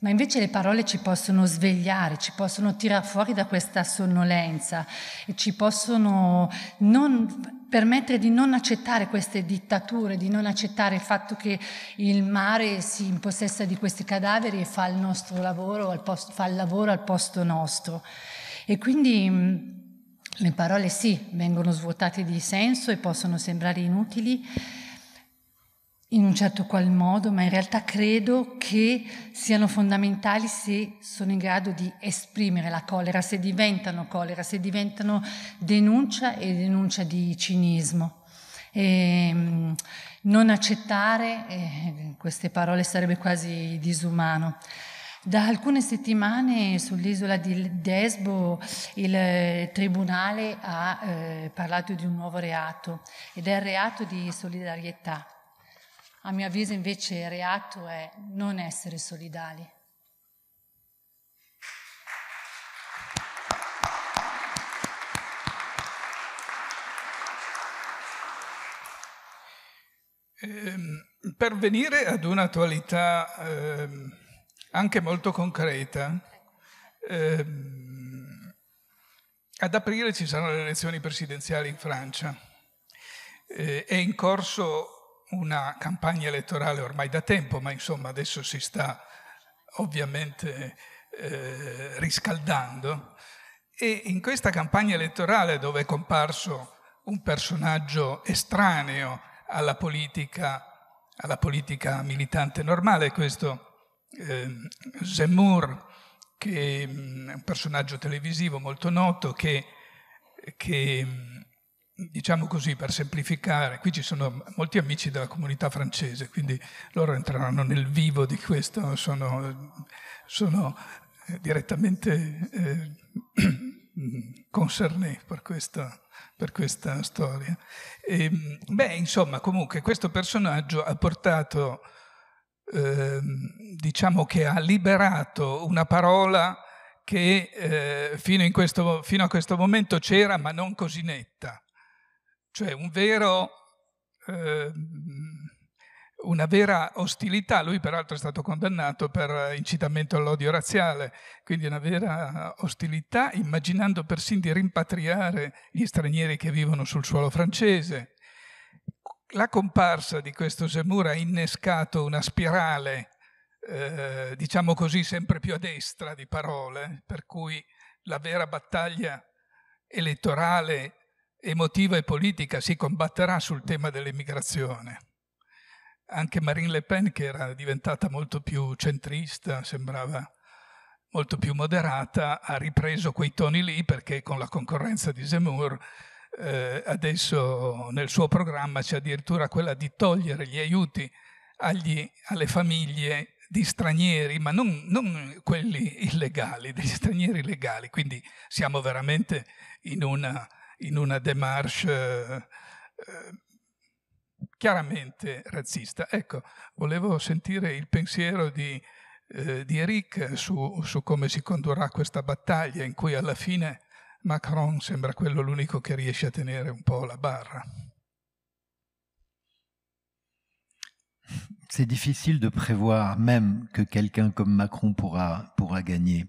Ma invece le parole ci possono svegliare, ci possono tirare fuori da questa sonnolenza e ci possono non permettere di non accettare queste dittature, di non accettare il fatto che il mare si impossessa di questi cadaveri e fa il nostro lavoro, fa il lavoro al posto nostro. E quindi le parole sì, vengono svuotate di senso e possono sembrare inutili in un certo qual modo, ma in realtà credo che siano fondamentali se sono in grado di esprimere la colera, se diventano colera, se diventano denuncia e denuncia di cinismo. E, ehm, non accettare eh, queste parole sarebbe quasi disumano. Da alcune settimane sull'isola di Desbo il eh, Tribunale ha eh, parlato di un nuovo reato ed è il reato di solidarietà. A mio avviso invece il reato è non essere solidali. Eh, per venire ad un'attualità... Eh anche molto concreta. Eh, ad aprile ci saranno le elezioni presidenziali in Francia. Eh, è in corso una campagna elettorale ormai da tempo, ma insomma adesso si sta ovviamente eh, riscaldando. E in questa campagna elettorale dove è comparso un personaggio estraneo alla politica, alla politica militante normale, questo è eh, Zemmour, che mm, è un personaggio televisivo molto noto, che, che, mm, diciamo così per semplificare, qui ci sono molti amici della comunità francese, quindi loro entreranno nel vivo di questo, sono, sono eh, direttamente eh, <clears throat> concerné per questa, per questa storia. E, ehm, beh, insomma, comunque questo personaggio ha portato Ehm, diciamo che ha liberato una parola che eh, fino, questo, fino, a questo momento c'era ma non così netta, cioè un vero, eh, una vera ostilità, lui peraltro è stato condannato per incitamento all'odio razziale, quindi una vera ostilità immaginando persino di rimpatriare gli stranieri che vivono sul suolo francese, la comparsa di questo Zemmour ha innescato una spirale, eh, diciamo così, sempre più a destra di parole, per cui la vera battaglia elettorale, emotiva e politica si combatterà sul tema dell'immigrazione. Anche Marine Le Pen, che era diventata molto più centrista, sembrava molto più moderata, ha ripreso quei toni lì perché con la concorrenza di Zemmour eh, adesso nel suo programma c'è addirittura quella di togliere gli aiuti agli, alle famiglie di stranieri, ma non, non, quelli illegali, <laughs> degli stranieri legali. Quindi siamo veramente in una, in una démarche eh, chiaramente razzista. Ecco, volevo sentire il pensiero di, eh, di Eric su, su come si condurrà questa battaglia in cui alla fine Macron sembra quello l'unico che riesce a tenere un peu la barre. C'est difficile de prévoir même que quelqu'un comme Macron pourra, pourra gagner.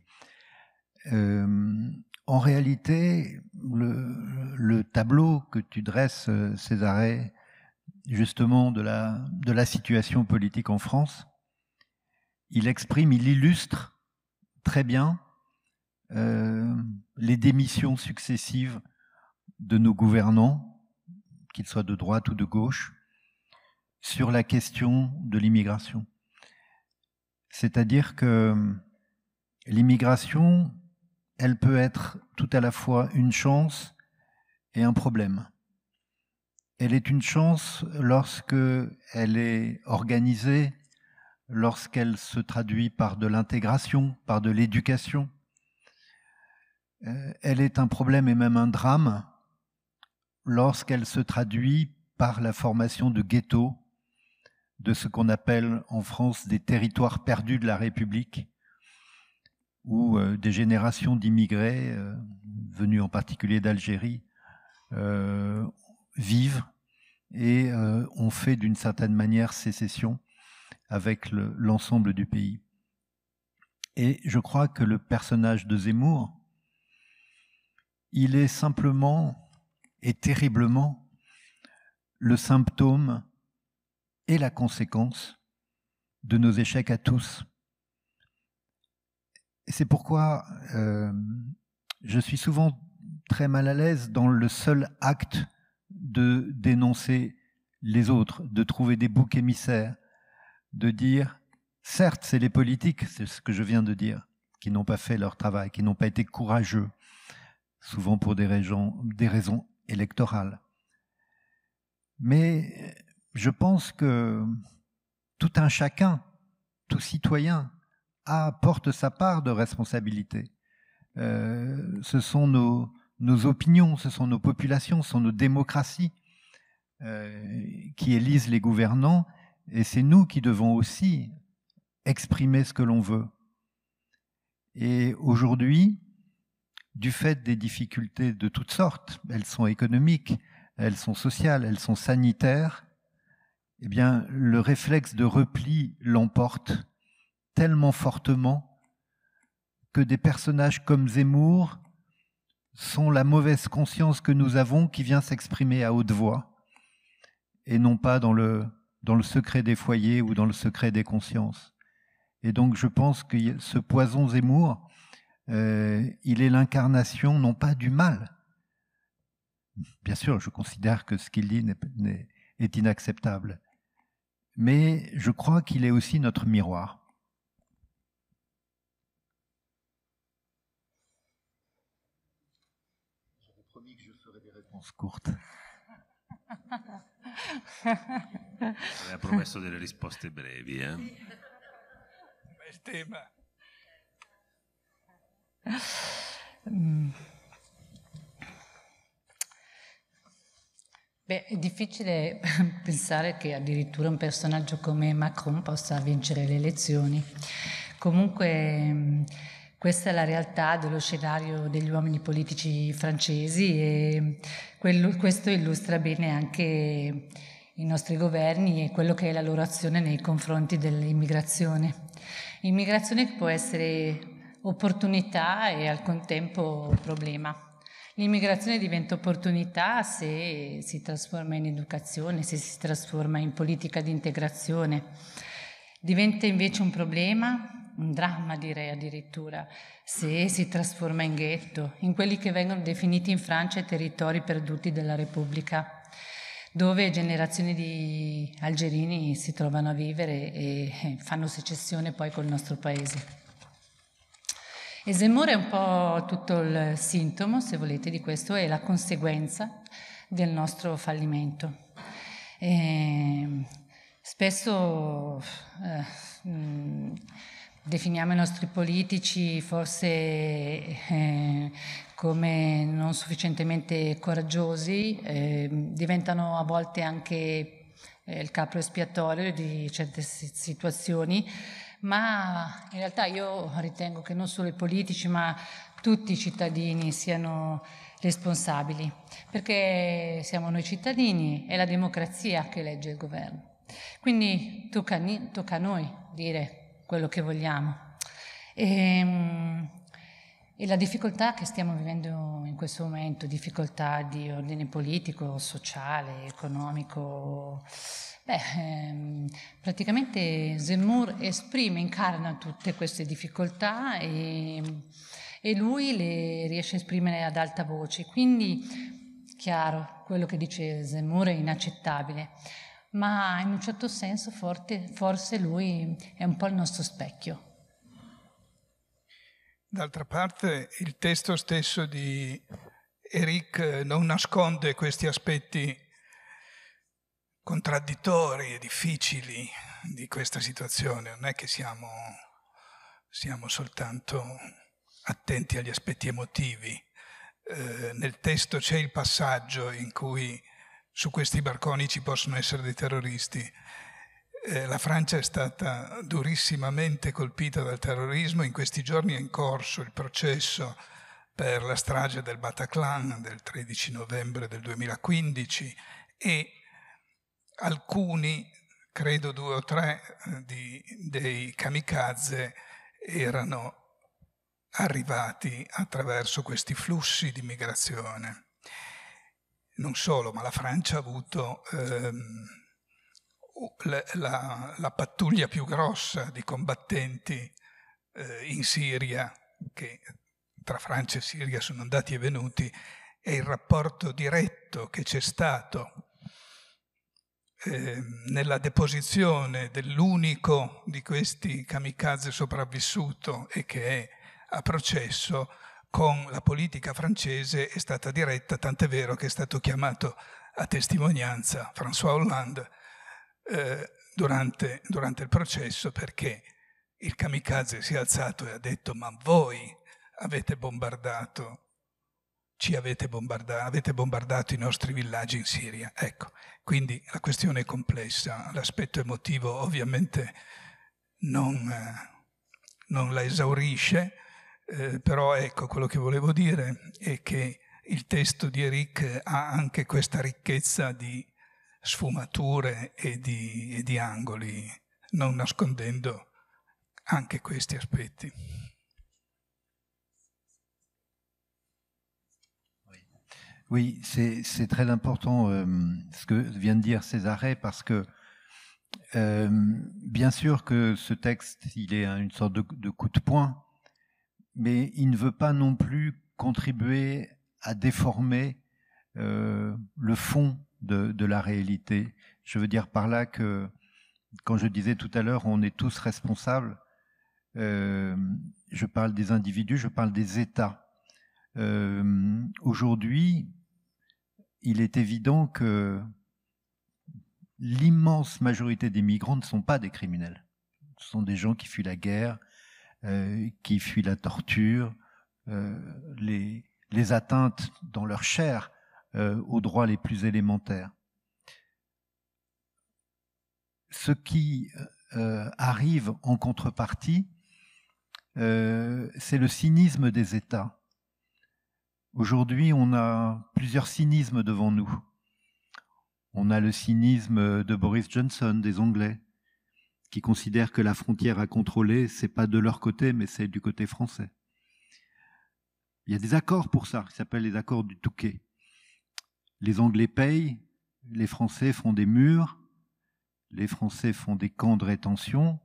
Euh, en réalité, le, tableau que tu dresses, Césaré, justement de la, de la situation politique en France, il exprime, il illustre très bien euh, les démissions successives de nos gouvernants, qu'ils soient de droite ou de gauche, sur la question de l'immigration. C'est-à-dire que l'immigration, elle peut être tout à la fois une chance et un problème. Elle est une chance lorsque elle est organisée, lorsqu'elle se traduit par de l'intégration, par de l'éducation, euh, elle est un problème et même un drame lorsqu'elle se traduit par la formation de ghettos, de ce qu'on appelle en France des territoires perdus de la République, où euh, des générations d'immigrés, euh, venus en particulier d'Algérie, vivent et ont fait d'une certaine manière sécession avec l'ensemble du pays. Et je crois que le personnage de Zemmour, il est simplement et terriblement le symptôme et la conséquence de nos échecs à tous. C'est pourquoi euh, je suis souvent très mal à l'aise dans le seul acte de dénoncer les autres, de trouver des boucs émissaires, de dire, certes, c'est les politiques, c'est ce que je viens de dire, qui n'ont pas fait leur travail, qui n'ont pas été courageux, souvent pour des raisons, électorales. Mais je pense que tout un chacun, tout citoyen, apporte sa part de responsabilité. Euh, ce sont nos, opinions, ce sont nos populations, ce sont nos démocraties euh, qui élisent les gouvernants, et c'est nous qui devons aussi exprimer ce que l'on veut. Et aujourd'hui, du fait des difficultés de toutes sortes, elles sont économiques, elles sont sociales, elles sont sanitaires, eh bien, le réflexe de repli l'emporte tellement fortement que des personnages comme Zemmour sont la mauvaise conscience que nous avons qui vient s'exprimer à haute voix et non pas dans le, dans le secret des foyers ou dans le secret des consciences. Et donc je pense que ce poison Zemmour, euh, il est l'incarnation non pas du mal. Bien sûr, je considère que ce qu'il dit est, est inacceptable, mais je crois qu'il est aussi notre miroir. J'avais promis que je ferais des réponses courtes. Aveva <laughs> promesso delle risposte brevi. Hein. Eh? Bel tema. Mm. Beh, è difficile <laughs> pensare che addirittura un personaggio come Macron possa vincere le elezioni. Comunque mm, questa è la realtà dello scenario degli uomini politici francesi e quello, questo illustra bene anche i nostri governi e quello che è la loro azione nei confronti dell'immigrazione. Immigrazione che può essere opportunità e al contempo problema. L'immigrazione diventa opportunità se si trasforma in educazione, se si trasforma in politica di integrazione. Diventa invece un problema, un dramma direi addirittura, se si trasforma in ghetto, in quelli che vengono definiti in Francia i territori perduti della Repubblica, dove generazioni di algerini si trovano a vivere e eh, fanno secessione poi col nostro paese. E Zemmour è un po' tutto il sintomo, se volete, di questo è la conseguenza del nostro fallimento. E mm, spesso eh, mm, definiamo i nostri politici forse eh, come non sufficientemente coraggiosi, eh, diventano a volte anche eh, il capo espiatorio di certe situazioni ma in realtà io ritengo che non solo i politici, ma tutti i cittadini siano responsabili, perché siamo noi cittadini, e la democrazia che legge il governo. Quindi tocca, tocca a noi dire quello che vogliamo. E, ehm, e la difficoltà che stiamo vivendo in questo momento, difficoltà di ordine politico, sociale, economico, Beh, ehm, praticamente Zemmour esprime, incarna tutte queste difficoltà e, e lui le riesce a esprimere ad alta voce. Quindi, chiaro, quello che dice Zemmour è inaccettabile, ma in un certo senso forte, forse lui è un po' il nostro specchio. D'altra parte il testo stesso di Eric eh, non nasconde questi aspetti contraddittori e difficili di questa situazione, non è che siamo, siamo soltanto attenti agli aspetti emotivi. Eh, nel testo c'è il passaggio in cui su questi barconi ci possono essere dei terroristi. Eh, la Francia è stata durissimamente colpita dal terrorismo, in questi giorni è in corso il processo per la strage del Bataclan del 13 novembre del 2015 e alcuni, credo due o tre, eh, di, dei kamikaze erano arrivati attraverso questi flussi di migrazione. Non solo, ma la Francia ha avuto ehm, la, la, la, pattuglia più grossa di combattenti eh, in Siria, che tra Francia e Siria sono andati e venuti, e il rapporto diretto che c'è stato eh, nella deposizione dell'unico di questi kamikaze sopravvissuto e che è a processo con la politica francese è stata diretta, tant'è vero che è stato chiamato a testimonianza François Hollande eh, durante, durante il processo perché il kamikaze si è alzato e ha detto ma voi avete bombardato ci avete bombardato, avete bombardato i nostri villaggi in Siria. Ecco, quindi la questione è complessa, l'aspetto emotivo ovviamente non, non la esaurisce, eh, però ecco quello che volevo dire è che il testo di Eric ha anche questa ricchezza di sfumature e di, e di angoli, non nascondendo anche questi aspetti. Oui, c'est très important euh, ce que vient de dire Césaré parce que euh, bien sûr que ce texte, il est une sorte de, coup de poing, mais il ne veut pas non plus contribuer à déformer euh, le fond de, la réalité. Je veux dire par là que, quand je disais tout à l'heure, on est tous responsables, je parle des individus, je parle des États. Aujourd'hui, il est évident que l'immense majorité des migrants ne sont pas des criminels. Ce sont des gens qui fuient la guerre, euh, qui fuient la torture, euh, les, atteintes dans leur chair euh, aux droits les plus élémentaires. Ce qui arrive en contrepartie, c'est le cynisme des États Aujourd'hui, on a plusieurs cynismes devant nous. On a le cynisme de Boris Johnson, des Anglais, qui considèrent que la frontière à contrôler, c'est pas de leur côté, mais c'est du côté français. Il y a des accords pour ça, qui s'appellent les accords du Touquet. Les Anglais payent, les Français font des murs, les Français font des camps de rétention,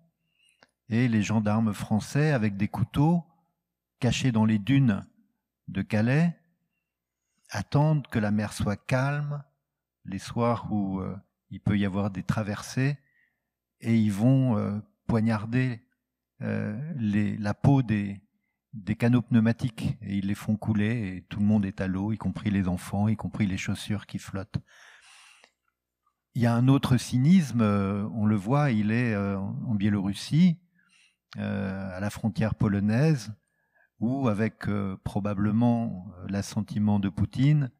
et les gendarmes français, avec des couteaux, cachés dans les dunes de Calais attendent que la mer soit calme les soirs où euh, il peut y avoir des traversées et ils vont euh, poignarder euh, la peau des, des canaux pneumatiques et ils les font couler et tout le monde est à l'eau, y compris les enfants, y compris les chaussures qui flottent. Il y a un autre cynisme, on le voit, il est en Biélorussie, à la frontière polonaise, où, avec euh, probablement euh, l'assentiment de Poutine,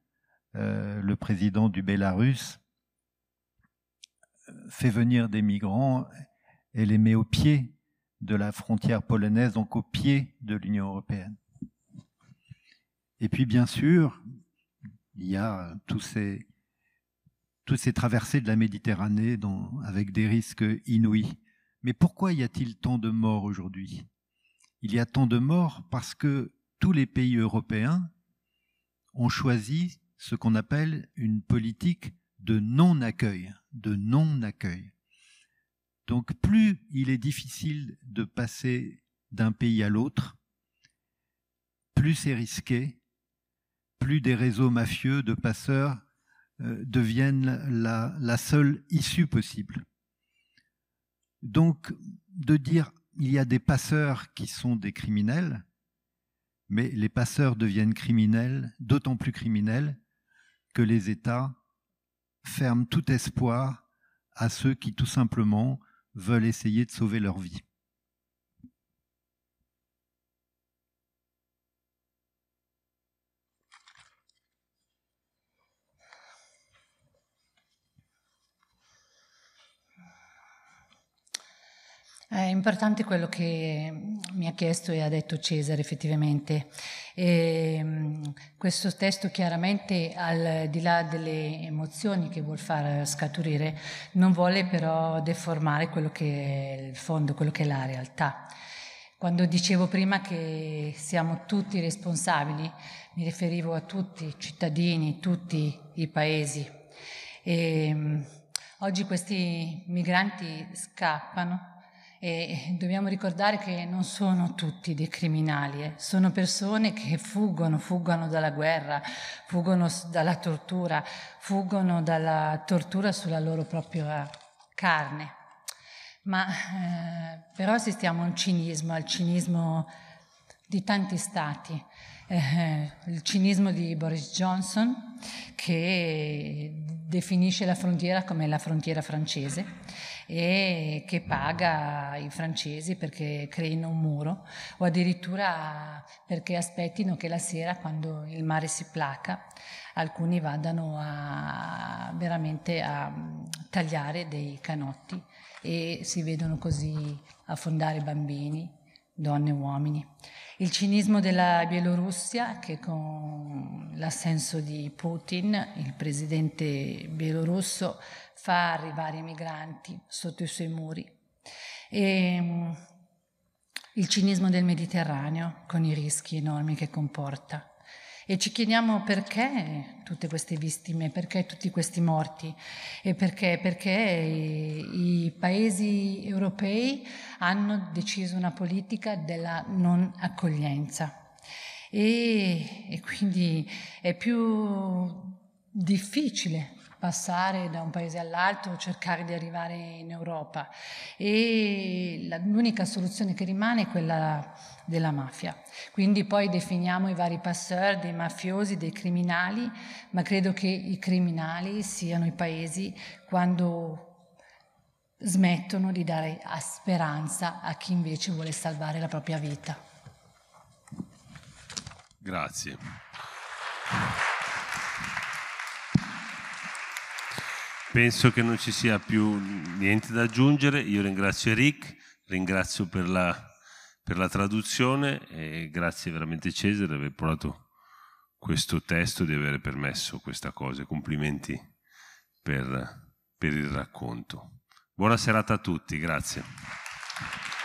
euh, le président du Bélarus fait venir des migrants et les met au pied de la frontière polonaise, donc au pied de l'Union européenne. Et puis, bien sûr, il y a tous ces, toutes ces traversées de la Méditerranée avec des risques inouïs. Mais pourquoi y a-t-il tant de morts aujourd'hui il y a tant de morts parce que tous les pays européens ont choisi ce qu'on appelle une politique de non-accueil, de non-accueil. Donc plus il est difficile de passer d'un pays à l'autre, plus c'est risqué, plus des réseaux mafieux de passeurs euh, deviennent la, la seule issue possible. Donc de dire il y a des passeurs qui sont des criminels, mais les passeurs deviennent criminels, d'autant plus criminels que les États ferment tout espoir à ceux qui tout simplement veulent essayer de sauver leur vie. È importante quello che mm, mi ha chiesto e ha detto Cesare effettivamente. E, ehm, questo testo chiaramente al di là delle emozioni che vuol far scaturire non vuole però deformare quello che è il fondo, quello che è la realtà. Quando dicevo prima che siamo tutti responsabili, mi riferivo a tutti i cittadini, tutti i paesi. E, ehm, oggi questi migranti scappano e dobbiamo ricordare che non sono tutti dei criminali, eh. sono persone che fuggono, fuggono dalla guerra, fuggono dalla tortura, fuggono dalla tortura sulla loro propria carne. Ma eh, però assistiamo al cinismo, al cinismo di tanti stati. Eh, il cinismo di Boris Johnson che definisce la frontiera come la frontiera francese e che paga i francesi perché creino un muro o addirittura perché aspettino che la sera quando il mare si placa alcuni vadano a, veramente a mm, tagliare dei canotti e si vedono così affondare bambini, donne e uomini. Il cinismo della Bielorussia che con l'assenso di Putin, il presidente bielorusso, fa arrivare i migranti sotto i suoi muri. E, ehm, il cinismo del Mediterraneo con i rischi enormi che comporta. E ci chiediamo perché tutte queste vittime, perché tutti questi morti e perché, perché i, i, paesi europei hanno deciso una politica della non accoglienza. E, e quindi è più difficile passare da un paese all'altro, cercare di arrivare in Europa. E la, l'unica soluzione che rimane è quella della mafia. Quindi poi definiamo i vari passeur, dei mafiosi, dei criminali, ma credo che i criminali siano i paesi quando smettono di dare speranza a chi invece vuole salvare la propria vita. Grazie. penso che non ci sia più niente da aggiungere. Io ringrazio Eric, ringrazio per la, per la traduzione e grazie veramente Cesare per aver provato questo testo, di aver permesso questa cosa. Complimenti per, per il racconto. Buona serata a tutti, grazie.